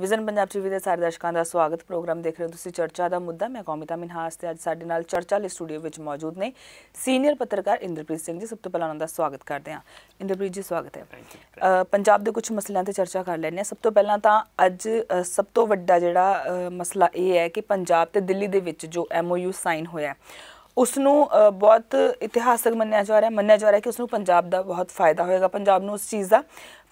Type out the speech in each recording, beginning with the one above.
vision Punjab TV ਦੇ ਸਾਰੇ ਦਰਸ਼ਕਾਂ ਦਾ ਸਵਾਗਤ ਪ੍ਰੋਗਰਾਮ ਦੇਖ ਰਹੇ ਹੋ ਤੁਸੀਂ ਚਰਚਾ ਦਾ ਮੁੱਦਾ ਮੈਂ ਕੌਮਿਤਾ ਮਿਨਹਾਸ ਤੇ ਅੱਜ ਸਾਡੇ ਨਾਲ ਚਰਚਾ ਲਈ ਸਟੂਡੀਓ ਵਿੱਚ ਮੌਜੂਦ ਨੇ ਸੀਨੀਅਰ ਪੱਤਰਕਾਰ ਇੰਦਰਪ੍ਰੀਤ ਸਿੰਘ ਜੀ ਸਭ ਤੋਂ ਪਹਿਲਾਂ ਉਹਨਾਂ ਦਾ ਸਵਾਗਤ ਕਰਦੇ ਹਾਂ ਇੰਦਰਪ੍ਰੀਤ ਜੀ ਸਵਾਗਤ ਹੈ ਪੰਜਾਬ ਦੇ ਕੁਝ ਮਸਲਿਆਂ ਤੇ ਚਰਚਾ ਕਰ ਲੈਣੇ ਆ ਸਭ ਤੋਂ ਪਹਿਲਾਂ ਤਾਂ ਅੱਜ ਸਭ ਤੋਂ ਵੱਡਾ ਜਿਹੜਾ ਮਸਲਾ ਇਹ ਹੈ ਕਿ ਪੰਜਾਬ ਤੇ ਦਿੱਲੀ ਦੇ ਵਿੱਚ ਜੋ ਐਮਓਯੂ ਸਾਈਨ ਹੋਇਆ ਉਸ ਨੂੰ ਬਹੁਤ ਇਤਿਹਾਸਕ ਮੰਨਿਆ ਜਾ ਰਿਹਾ ਮੰਨਿਆ ਜਾ ਰਿਹਾ ਕਿ ਉਸ ਨੂੰ ਪੰਜਾਬ ਦਾ ਬਹੁਤ ਫਾਇਦਾ ਹੋਏਗਾ ਪੰਜਾਬ ਨੂੰ ਉਸ ਚੀਜ਼ ਦਾ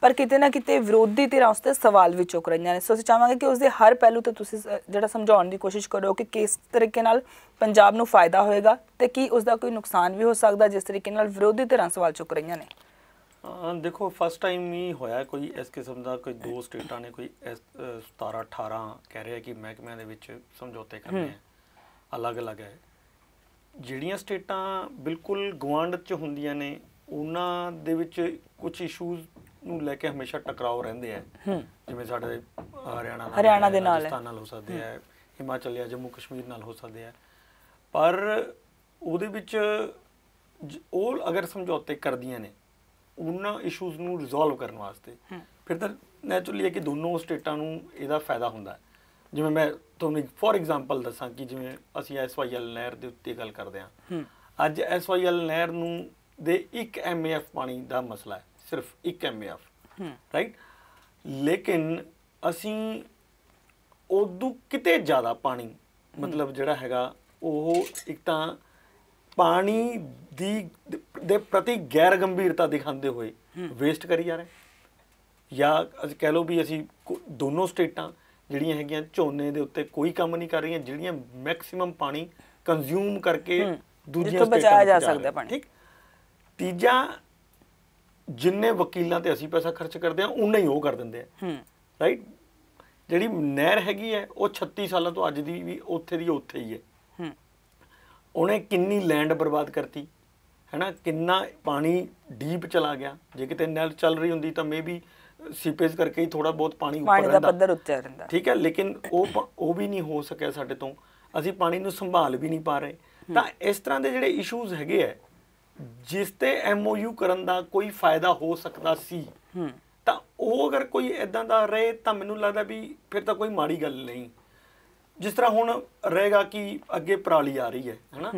ਪਰ ਕਿਤੇ ਨਾ ਕਿਤੇ ਵਿਰੋਧੀ ਧਿਰਾਂ ਉਸਤੇ ਸਵਾਲ ਵੀ ਚੁੱਕ ਰਹੀਆਂ ਨੇ ਸੋ ਅਸੀਂ ਚਾਹਾਂਗੇ ਕਿ ਉਸ ਦੇ ਹਰ ਪਹਿਲੂ ਤੇ ਤੁਸੀਂ ਜਿਹੜਾ ਸਮਝਾਉਣ ਦੀ ਕੋਸ਼ਿਸ਼ ਕਰੋ ਕਿ ਕਿਸ ਤਰੀਕੇ ਨਾਲ ਪੰਜਾਬ ਨੂੰ ਫਾਇਦਾ ਹੋਏਗਾ ਤੇ ਕੀ ਉਸ ਦਾ ਕੋਈ ਨੁਕਸਾਨ ਵੀ ਹੋ ਸਕਦਾ ਜਿਸ ਤਰੀਕੇ ਨਾਲ ਵਿਰੋਧੀ ਧਿਰਾਂ ਸਵਾਲ ਚੁੱਕ ਰਹੀਆਂ ਨੇ ਦੇਖੋ ਫਸਟ ਟਾਈਮ ਹੀ ਹੋਇਆ ਕੋਈ ਇਸ ਕਿਸਮ ਦਾ ਕੋਈ ਦੋ ਸਟੇਟਾਂ ਨੇ ਕੋਈ 17 18 ਕਹਿ ਰਿਹਾ ਕਿ ਮਹਿਕਮਿਆਂ ਦੇ ਵਿੱਚ ਸਮਝੌਤੇ ਕਰਨੇ ਆ ਅਲੱਗ-ਅਲੱਗ ਹੈ ਜਿਹੜੀਆਂ ਸਟੇਟਾਂ ਬਿਲਕੁਲ ਗਵਾਂਡ 'ਚ ਹੁੰਦੀਆਂ ਨੇ ਉਹਨਾਂ ਦੇ ਵਿੱਚ ਕੁਝ ਇਸ਼ੂਜ਼ ਨੂੰ ਲੈ ਕੇ ਹਮੇਸ਼ਾ ਟਕਰਾਓ ਰਹਿੰਦੇ ਆ ਜਿਵੇਂ ਸਾਡੇ ਹਰਿਆਣਾ ਨਾਲ ਹਰਿਆਣਾ ਦੇ ਨਾਲ ਰਾਜਸਥਾਨ ਨਾਲ ਹੋ ਸਕਦੇ ਆ ਹਿਮਾਚਲ ਜਾਂ ਜੰਮੂ ਕਸ਼ਮੀਰ ਨਾਲ ਹੋ ਸਕਦੇ ਆ ਪਰ ਉਹਦੇ ਵਿੱਚ ਉਹ ਅਗਰ ਸਮਝੌਤੇ ਕਰਦੀਆਂ ਨੇ ਉਹਨਾਂ ਇਸ਼ੂਜ਼ ਨੂੰ ਰਿਜ਼ੋਲਵ ਕਰਨ ਵਾਸਤੇ ਫਿਰ ਤਾਂ ਨੈਚੁਰਲੀ ਹੈ ਕਿ ਦੋਨੋਂ ਸਟੇਟਾਂ ਨੂੰ ਇਹਦਾ ਫਾਇਦਾ ਹੁੰਦਾ ਜਿਵੇਂ ਮੈਂ ਤੁਹਾਨੂੰ ਫੋਰ ਐਗਜ਼ਾਮਪਲ ਦੱਸਾਂ ਕਿ ਜਿਵੇਂ ਅਸੀਂ ਐਸਵਾਈਐਲ ਨਹਿਰ ਦੇ ਉੱਤੇ ਗੱਲ ਕਰਦੇ ਹਾਂ ਅੱਜ ਐਸਵਾਈਐਲ ਨਹਿਰ ਨੂੰ ਦੇ 1 ਐਮਏਐਫ ਪਾਣੀ ਦਾ ਮਸਲਾ ਹੈ ਸਿਰਫ 1 ਐਮਏਐਫ ਰਾਈਟ ਲੇਕਿਨ ਅਸੀਂ ਉਦੋਂ ਕਿਤੇ ਜ਼ਿਆਦਾ ਪਾਣੀ ਮਤਲਬ ਜਿਹੜਾ ਹੈਗਾ ਉਹ ਇੱਕ ਤਾਂ ਪਾਣੀ ਦੀ ਦੇ ਪ੍ਰਤੀ ਗੈਰ ਗੰਭੀਰਤਾ ਦਿਖਾਉਂਦੇ ਹੋਏ ਵੇਸਟ ਕਰੀ ਜਾ ਰਹੇ ਜਾਂ ਅਸੀਂ ਕਹਿ ਲਓ ਵੀ ਅਸੀਂ ਦੋਨੋਂ ਸਟੇਟਾਂ ਜਿਹੜੀਆਂ ਹੈਗੀਆਂ ਝੋਨੇ ਦੇ ਉੱਤੇ ਕੋਈ ਕੰਮ ਨਹੀਂ ਕਰ ਰਹੀਆਂ ਜਿਹੜੀਆਂ ਮੈਕਸਿਮਮ ਪਾਣੀ ਕੰਜ਼ਿਊਮ ਕਰਕੇ ਦੂਜੀਆਂ ਸਟੇਟਾਂ ਬਚਾਇਆ ਜਾ ਸਕਦਾ ਪਾਣੀ ਠੀਕ ਤੀਜਾ ਜਿੰਨੇ ਵਕੀਲਾਂ ਤੇ ਅਸੀਂ ਪੈਸਾ ਖਰਚ ਕਰਦੇ ਆ ਉਨਾ ਹੀ ਉਹ ਕਰ ਦਿੰਦੇ ਆ ਹੂੰ ਰਾਈਟ ਜਿਹੜੀ ਨਹਿਰ ਹੈਗੀ ਹੈ ਉਹ 36 ਸਾਲਾਂ ਤੋਂ ਅੱਜ ਦੀ ਵੀ ਉੱਥੇ ਦੀ ਉੱਥੇ ਹੀ ਹੈ ਹੂੰ ਉਹਨੇ ਕਿੰਨੀ ਲੈਂਡ ਬਰਬਾਦ ਕਰਤੀ ਹੈਨਾ ਕਿੰਨਾ ਪਾਣੀ ਡੀਪ ਚਲਾ ਗਿਆ ਜੇ ਕਿਤੇ ਨਹਿਰ ਚੱਲ ਰਹੀ ਹੁੰਦੀ ਤਾਂ ਮੇਬੀ ਸੀਪੇਜ ਕਰਕੇ ਹੀ ਥੋੜਾ ਬਹੁਤ ਪਾਣੀ ਉੱਪਰ ਰਹਿੰਦਾ ਪਾਣੀ ਦਾ ਪੱਧਰ ਉੱਤੇ ਰਹਿੰਦਾ ਠੀਕ ਹੈ ਲੇਕਿਨ ਉਹ ਉਹ ਵੀ ਨਹੀਂ ਹੋ ਸਕਿਆ ਸਾਡੇ ਤੋਂ ਅਸੀਂ ਪਾਣੀ ਨੂੰ ਸੰਭਾਲ ਵੀ ਨਹੀਂ ਪਾ ਰਹੇ ਤਾਂ ਇਸ ਤਰ੍ਹਾਂ ਦੇ ਜਿਹੜੇ ਇਸ਼ੂਜ਼ ਹੈਗੇ ਆ ਜਿਸ ਤੇ ਐਮਓਯੂ ਕਰਨ ਦਾ ਕੋਈ ਫਾਇਦਾ ਹੋ ਸਕਦਾ ਸੀ ਤਾਂ ਉਹ ਅਗਰ ਕੋਈ ਇਦਾਂ ਦਾ ਰਹੇ ਤਾਂ ਮੈਨੂੰ ਲੱਗਦਾ ਵੀ ਫਿਰ ਤਾਂ ਕੋਈ ਮਾੜੀ ਗੱਲ ਨਹੀਂ ਜਿਸ ਤਰ੍ਹਾਂ ਹੁਣ ਰਹੇਗਾ ਕਿ ਅੱਗੇ ਪਰਾਲੀ ਆ ਰਹੀ ਹੈ ਹਨਾ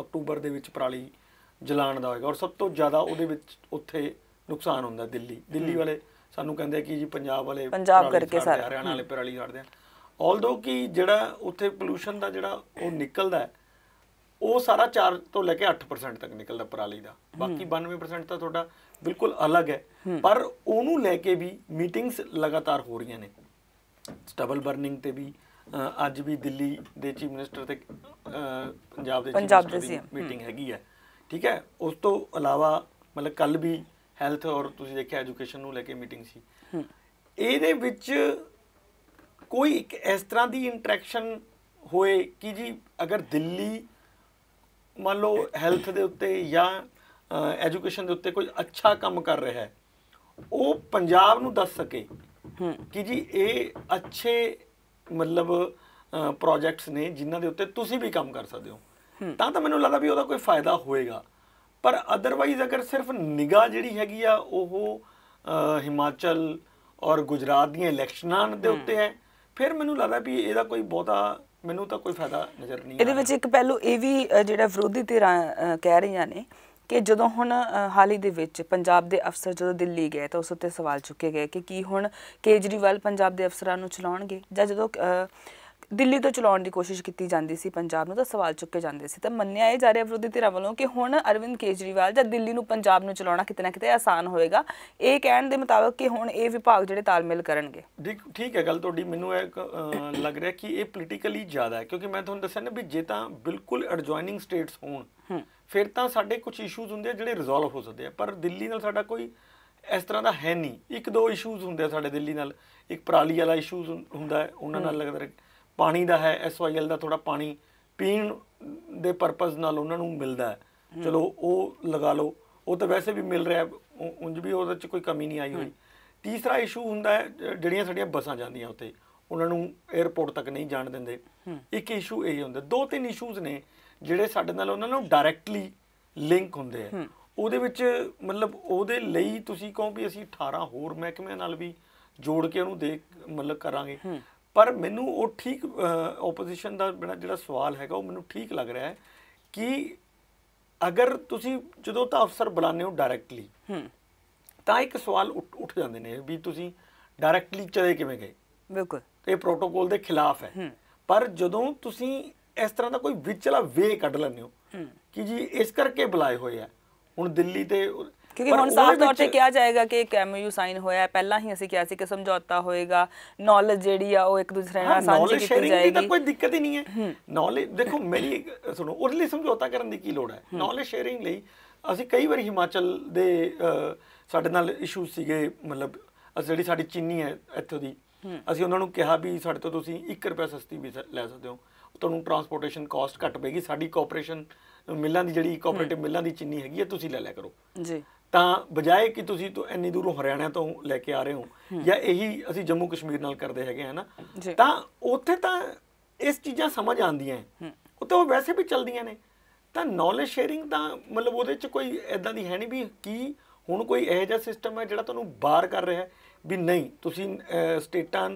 ਅਕਤੂਬਰ ਦੇ ਵਿੱਚ ਪਰਾਲੀ ਜਲਾਣ ਦਾ ਹੋਏਗਾ ਔਰ ਸਭ ਤੋਂ ਜ਼ਿਆਦਾ ਉਹਦੇ ਵਿੱਚ ਉੱਥੇ ਨੁਕਸਾਨ ਹੁੰਦਾ ਦਿੱਲੀ ਦਿੱਲੀ ਵਾਲੇ ਸਾਨੂੰ ਕਹਿੰਦੇ ਕਿ ਜੀ ਪੰਜਾਬ ਵਾਲੇ ਪੰਜਾਬ ਕਰਕੇ ਸਾਰੇ ਹਰਿਆਣਾ ਵਾਲੇ ਪਰਾਲੀ ਛੱਡਦੇ ਆ ਆਲਦੋ ਕਿ ਜਿਹੜਾ ਉੱਥੇ ਪੋਲੂਸ਼ਨ ਦਾ ਜਿਹੜਾ ਉਹ ਨਿਕਲਦਾ ਹੈ ਉਹ ਸਾਰਾ 4 ਤੋਂ ਲੈ ਕੇ 8% ਤੱਕ ਨਿਕਲਦਾ ਪਰਾਲੀ ਦਾ ਬਾਕੀ 92% ਤਾਂ ਤੁਹਾਡਾ ਬਿਲਕੁਲ ਅਲੱਗ ਹੈ ਪਰ ਉਹਨੂੰ ਲੈ ਕੇ ਵੀ ਮੀਟਿੰਗਸ ਲਗਾਤਾਰ ਹੋ ਰਹੀਆਂ ਨੇ ਸਟਬਲ ਬਰਨਿੰਗ ਤੇ ਵੀ ਅੱਜ ਵੀ ਦਿੱਲੀ ਦੇ ਚੀਫ ਮਿਨਿਸਟਰ ਤੇ ਪੰਜਾਬ ਦੇ ਚੀਫ ਮਿਨਿਸਟਰ ਦੀ ਮੀਟਿੰਗ ਹੈਗੀ ਹੈ ਠੀਕ ਹੈ ਉਸ ਤੋਂ ਇਲਾਵਾ ਮਤਲਬ ਕੱਲ ਵੀ ਹੈਲਥ ਔਰ ਤੁਸੀਂ ਦੇਖਿਆ ਐਜੂਕੇਸ਼ਨ ਨੂੰ ਲੈ ਕੇ ਮੀਟਿੰਗ ਸੀ ਇਹਦੇ ਵਿੱਚ ਕੋਈ ਇੱਕ ਇਸ ਤਰ੍ਹਾਂ ਦੀ ਇੰਟਰੈਕਸ਼ਨ ਹੋਏ ਕਿ ਜੀ ਅਗਰ ਦਿੱਲੀ ਮੰਨ ਲਓ ਹੈਲਥ ਦੇ ਉੱਤੇ ਜਾਂ ਐਜੂਕੇਸ਼ਨ ਦੇ ਉੱਤੇ ਕੋਈ ਅੱਛਾ ਕੰਮ ਕਰ ਰਿਹਾ ਹੈ ਉਹ ਪੰਜਾਬ ਨੂੰ ਦੱਸ ਸਕੇ ਕਿ ਜੀ ਇਹ ਅੱਛੇ ਮਤਲਬ ਪ੍ਰੋਜੈਕਟਸ ਨੇ ਜਿਨ੍ਹਾਂ ਦੇ ਉੱਤੇ ਤੁਸੀਂ ਵੀ ਕੰਮ ਕਰ ਸਕਦੇ ਹੋ ਤਾਂ ਤਾਂ ਮੈਨੂੰ ਲੱਗਦਾ ਵੀ ਉਹਦਾ ਕੋਈ ਫਾਇਦਾ ਹੋਏਗਾ ਪਰ ਅਦਰਵਾਈਜ਼ ਅਗਰ ਸਿਰਫ ਨਿਗਾਹ ਜਿਹੜੀ ਹੈਗੀ ਆ ਉਹ ਹਿਮਾਚਲ ਔਰ ਗੁਜਰਾਤ ਦੀਆਂ ਇਲੈਕਸ਼ਨਾਂ ਦੇ ਉੱਤੇ ਹੈ ਫਿਰ ਮੈਨੂੰ ਲੱਗਦਾ ਵੀ ਇਹਦਾ ਕੋਈ ਬਹੁਤਾ ਮੈਨੂੰ ਤਾਂ ਕੋਈ ਫਾਇਦਾ ਨਜ਼ਰ ਨਹੀਂ ਇਹਦੇ ਵਿੱਚ ਇੱਕ ਪਹਿਲੂ ਇਹ ਵੀ ਜਿਹੜਾ ਵਿਰੋਧੀ ਧਿਰ ਕਹਿ ਰਹੀਆਂ ਨੇ ਕਿ ਜਦੋਂ ਹੁਣ ਹਾਲ ਹੀ ਦੇ ਵਿੱਚ ਪੰਜਾਬ ਦੇ ਅਫਸਰ ਜਦੋਂ ਦਿੱਲੀ ਗਏ ਤਾਂ ਉਸ ਉੱਤੇ ਸਵਾਲ ਚੁੱਕੇ ਗਏ ਕਿ ਕੀ ਹੁਣ ਕੇਜਰੀਵਾਲ ਪੰਜਾਬ ਦੇ ਅਫਸਰਾਂ ਨੂੰ ਚਲਾਉਣਗੇ ਜਾਂ ਜਦੋਂ ਦਿੱਲੀ ਤੋਂ ਚਲਾਉਣ ਦੀ ਕੋਸ਼ਿਸ਼ ਕੀਤੀ ਜਾਂਦੀ ਸੀ ਪੰਜਾਬ ਨੂੰ ਤਾਂ ਸਵਾਲ ਚੁੱਕੇ ਜਾਂਦੇ ਸੀ ਤਾਂ ਮੰਨਿਆ ਇਹ ਜਾ ਰਿਹਾ ਵਿਰੋਧੀ ਧਿਰਾਂ ਵੱਲੋਂ ਕਿ ਹੁਣ ਅਰਵਿੰਦ ਕੇਜਰੀਵਾਲ ਜਾਂ ਦਿੱਲੀ ਨੂੰ ਪੰਜਾਬ ਨੂੰ ਚਲਾਉਣਾ ਕਿਤੇ ਨਾ ਕਿਤੇ ਆਸਾਨ ਹੋਏਗਾ ਇਹ ਕਹਿਣ ਦੇ ਮੁਤਾਬਕ ਕਿ ਹੁਣ ਇਹ ਵਿਭਾਗ ਜਿਹੜੇ ਤਾਲਮੇਲ ਕਰਨਗੇ ਠੀਕ ਹੈ ਗੱਲ ਤੁਹਾਡੀ ਮੈਨੂੰ ਇਹ ਲੱਗ ਰਿਹਾ ਕਿ ਇਹ ਪੋਲੀਟੀਕਲੀ ਜ਼ਿਆਦਾ ਹੈ ਕਿਉਂਕਿ ਮੈਂ ਤੁਹਾਨੂੰ ਦੱਸਿਆ ਨਾ ਵੀ ਜੇ ਤਾਂ ਬਿਲਕੁਲ ਐਡਜੋਇਨਿੰਗ ਸਟੇਟਸ ਹੋਣ ਫਿਰ ਤਾਂ ਸਾਡੇ ਕੁਝ ਇਸ਼ੂਜ਼ ਹੁੰਦੇ ਜਿਹੜੇ ਰਿਜ਼ੋਲਵ ਹੋ ਸਕਦੇ ਆ ਪਰ ਦਿੱਲੀ ਨਾਲ ਸਾਡਾ ਕੋਈ ਇਸ ਤਰ੍ਹਾਂ ਦਾ ਹੈ ਨਹੀਂ ਇੱਕ ਦੋ ਇਸ਼ੂਜ਼ ਹੁੰਦੇ ਆ ਸਾਡੇ ਦਿੱਲੀ ਨਾਲ ਇੱਕ ਪ੍ਰਾਲੀ ਵਾਲਾ ਇਸ਼ੂਜ਼ ਹੁੰਦਾ ਉਹਨਾਂ ਨਾਲ ਲੱਗਦਾ ਪਾਣੀ ਦਾ ਹੈ ਐਸਵਾਈਐਲ ਦਾ ਥੋੜਾ ਪਾਣੀ ਪੀਣ ਦੇ ਪਰਪਸ ਨਾਲ ਉਹਨਾਂ ਨੂੰ ਮਿਲਦਾ ਹੈ ਚਲੋ ਉਹ ਲਗਾ ਲਓ ਉਹ ਤਾਂ ਵੈਸੇ ਵੀ ਮਿਲ ਰਿਹਾ ਉਂਝ ਵੀ ਉਹਦੇ ਚ ਕੋਈ ਕਮੀ ਨਹੀਂ ਆਈ ਹੋਈ ਤੀਸਰਾ ਇਸ਼ੂ ਹੁੰਦਾ ਹੈ ਜਿਹੜੀਆਂ ਸਾਡੀਆਂ ਬੱਸਾਂ ਜਾਂਦੀਆਂ ਉੱਥੇ ਉਹਨਾਂ ਨੂੰ 에어ਪੋਰਟ ਤੱਕ ਨਹੀਂ ਜਾਣ ਦਿੰਦੇ ਇੱਕ ਇਸ਼ੂ ਇਹ ਹੁੰਦਾ ਦੋ ਤਿੰਨ ਇਸ਼ੂਜ਼ ਨੇ ਜਿਹੜੇ ਸਾਡੇ ਨਾਲ ਉਹਨਾਂ ਨੂੰ ਡਾਇਰੈਕਟਲੀ ਲਿੰਕ ਹੁੰਦੇ ਆ ਉਹਦੇ ਵਿੱਚ ਮਤਲਬ ਉਹਦੇ ਲਈ ਤੁਸੀਂ ਕਹੋ ਵੀ ਅਸੀਂ 18 ਹੋਰ ਮਹਿਕਮਿਆਂ ਨਾਲ ਵੀ ਜੋੜ ਕੇ ਉਹਨੂੰ ਦੇਖ ਮਤਲਬ ਕਰਾਂਗੇ ਪਰ ਮੈਨੂੰ ਉਹ ਠੀਕ ਆਪੋਜੀਸ਼ਨ ਦਾ ਜਿਹੜਾ ਸਵਾਲ ਹੈਗਾ ਉਹ ਮੈਨੂੰ ਠੀਕ ਲੱਗ ਰਿਹਾ ਹੈ ਕਿ ਅਗਰ ਤੁਸੀਂ ਜਦੋਂ ਤਾਂ ਅਫਸਰ ਬੁਲਾਉਂਦੇ ਹੋ ਡਾਇਰੈਕਟਲੀ ਤਾਂ ਇੱਕ ਸਵਾਲ ਉੱਠ ਜਾਂਦੇ ਨੇ ਵੀ ਤੁਸੀਂ ਡਾਇਰੈਕਟਲੀ ਚਲੇ ਕਿਵੇਂ ਗਏ ਬਿਲਕੁਲ ਇਹ ਪ੍ਰੋਟੋਕੋਲ ਦੇ ਖਿਲਾਫ ਹੈ ਪਰ ਜਦੋਂ ਤੁਸੀਂ ਇਸ ਤਰ੍ਹਾਂ ਦਾ ਕੋਈ ਵਿਚਲਾ ਵੇ ਕੱਢ ਲੈਂਦੇ ਹੋ ਕਿ ਜੀ ਇਸ ਕਰਕੇ ਬੁਲਾਏ ਹੋਏ ਆ ਹੁਣ ਦਿੱਲੀ ਤੇ ਕਿਉਂਕਿ ਹੁਣ ਸਾਫ਼ ਤੌਰ ਤੇ ਕਿਹਾ ਜਾਏਗਾ ਕਿ ਇੱਕ ਐਮਯੂ ਸਾਈਨ ਹੋਇਆ ਪਹਿਲਾਂ ਹੀ ਅਸੀਂ ਕਿਹਾ ਸੀ ਕਿ ਸਮਝੌਤਾ ਹੋਏਗਾ ਨੌਲੇਜ ਜਿਹੜੀ ਆ ਉਹ ਇੱਕ ਦੂਸਰੇ ਨਾਲ ਸਾਂਝੀ ਕੀਤੀ ਜਾਏਗੀ ਤਾਂ ਕੋਈ ਦਿੱਕਤ ਹੀ ਨਹੀਂ ਹੈ ਨੌਲੇਜ ਦੇਖੋ ਮੇਰੀ ਸੁਣੋ ਉਹਦੇ ਲਈ ਸਮਝੌਤਾ ਕਰਨ ਦੀ ਕੀ ਲੋੜ ਹੈ ਨੌਲੇਜ ਸ਼ੇਅਰਿੰਗ ਲਈ ਅਸੀਂ ਕਈ ਵਾਰ ਹਿਮਾਚਲ ਦੇ ਸਾਡੇ ਨਾਲ ਇਸ਼ੂ ਸੀਗੇ ਮਤਲਬ ਜਿਹੜੀ ਸਾਡੀ ਚੀਨੀ ਹੈ ਇੱਥੋਂ ਦੀ ਅਸੀਂ ਉਹਨਾਂ ਨੂੰ ਕਿਹਾ ਵੀ ਸਾਡੇ ਤੋਂ ਤੁਸੀਂ 1 ਰੁਪਏ ਸਸਤੀ ਵੀ ਲੈ ਸਕਦੇ ਹੋ ਤੁਹਾਨੂੰ ਟਰਾਂਸਪੋਰਟੇਸ਼ਨ ਕਾਸਟ ਘੱਟ ਪੈਗੀ ਸਾਡੀ ਕੋਆਪਰੇਸ਼ਨ ਮਿਲਾਂ ਦੀ ਜਿਹੜੀ ਕੋਆਪਰੇਟਿਵ ਮਿਲਾਂ ਦੀ ਚੀਨੀ ਹੈਗੀ ਹੈ ਤੁਸੀਂ ਲੈ ਲਿਆ ਕਰੋ ਜੀ ਤਾਂ ਬਜਾਏ ਕਿ ਤੁਸੀਂ ਤੋਂ ਇੰਨੀ ਦੂਰੋਂ ਹਰਿਆਣਾ ਤੋਂ ਲੈ ਕੇ ਆ ਰਹੇ ਹੋ ਜਾਂ ਇਹੀ ਅਸੀਂ ਜੰਮੂ ਕਸ਼ਮੀਰ ਨਾਲ ਕਰਦੇ ਹੈਗੇ ਆ ਨਾ ਤਾਂ ਉੱਥੇ ਤਾਂ ਇਸ ਚੀਜ਼ਾਂ ਸਮਝ ਆਉਂਦੀਆਂ ਉੱਥੇ ਉਹ ਵੈਸੇ ਵੀ ਚੱਲਦੀਆਂ ਨੇ ਤਾਂ ਨੌਲੇਜ ਸ਼ੇਅਰਿੰਗ ਤਾਂ ਮਤਲਬ ਉਹਦੇ 'ਚ ਕੋਈ ਐਦਾਂ ਦੀ ਹੈ ਨਹੀਂ ਵੀ ਕੀ ਹੁਣ ਕੋਈ ਇਹੋ ਜਿਹਾ ਸਿਸਟਮ ਹੈ ਜਿਹੜਾ ਤੁਹਾਨੂੰ ਬਾਹਰ ਕਰ ਰਿਹਾ ਹੈ ਵੀ ਨਹੀਂ ਤੁਸੀਂ ਸਟੇਟਾਂ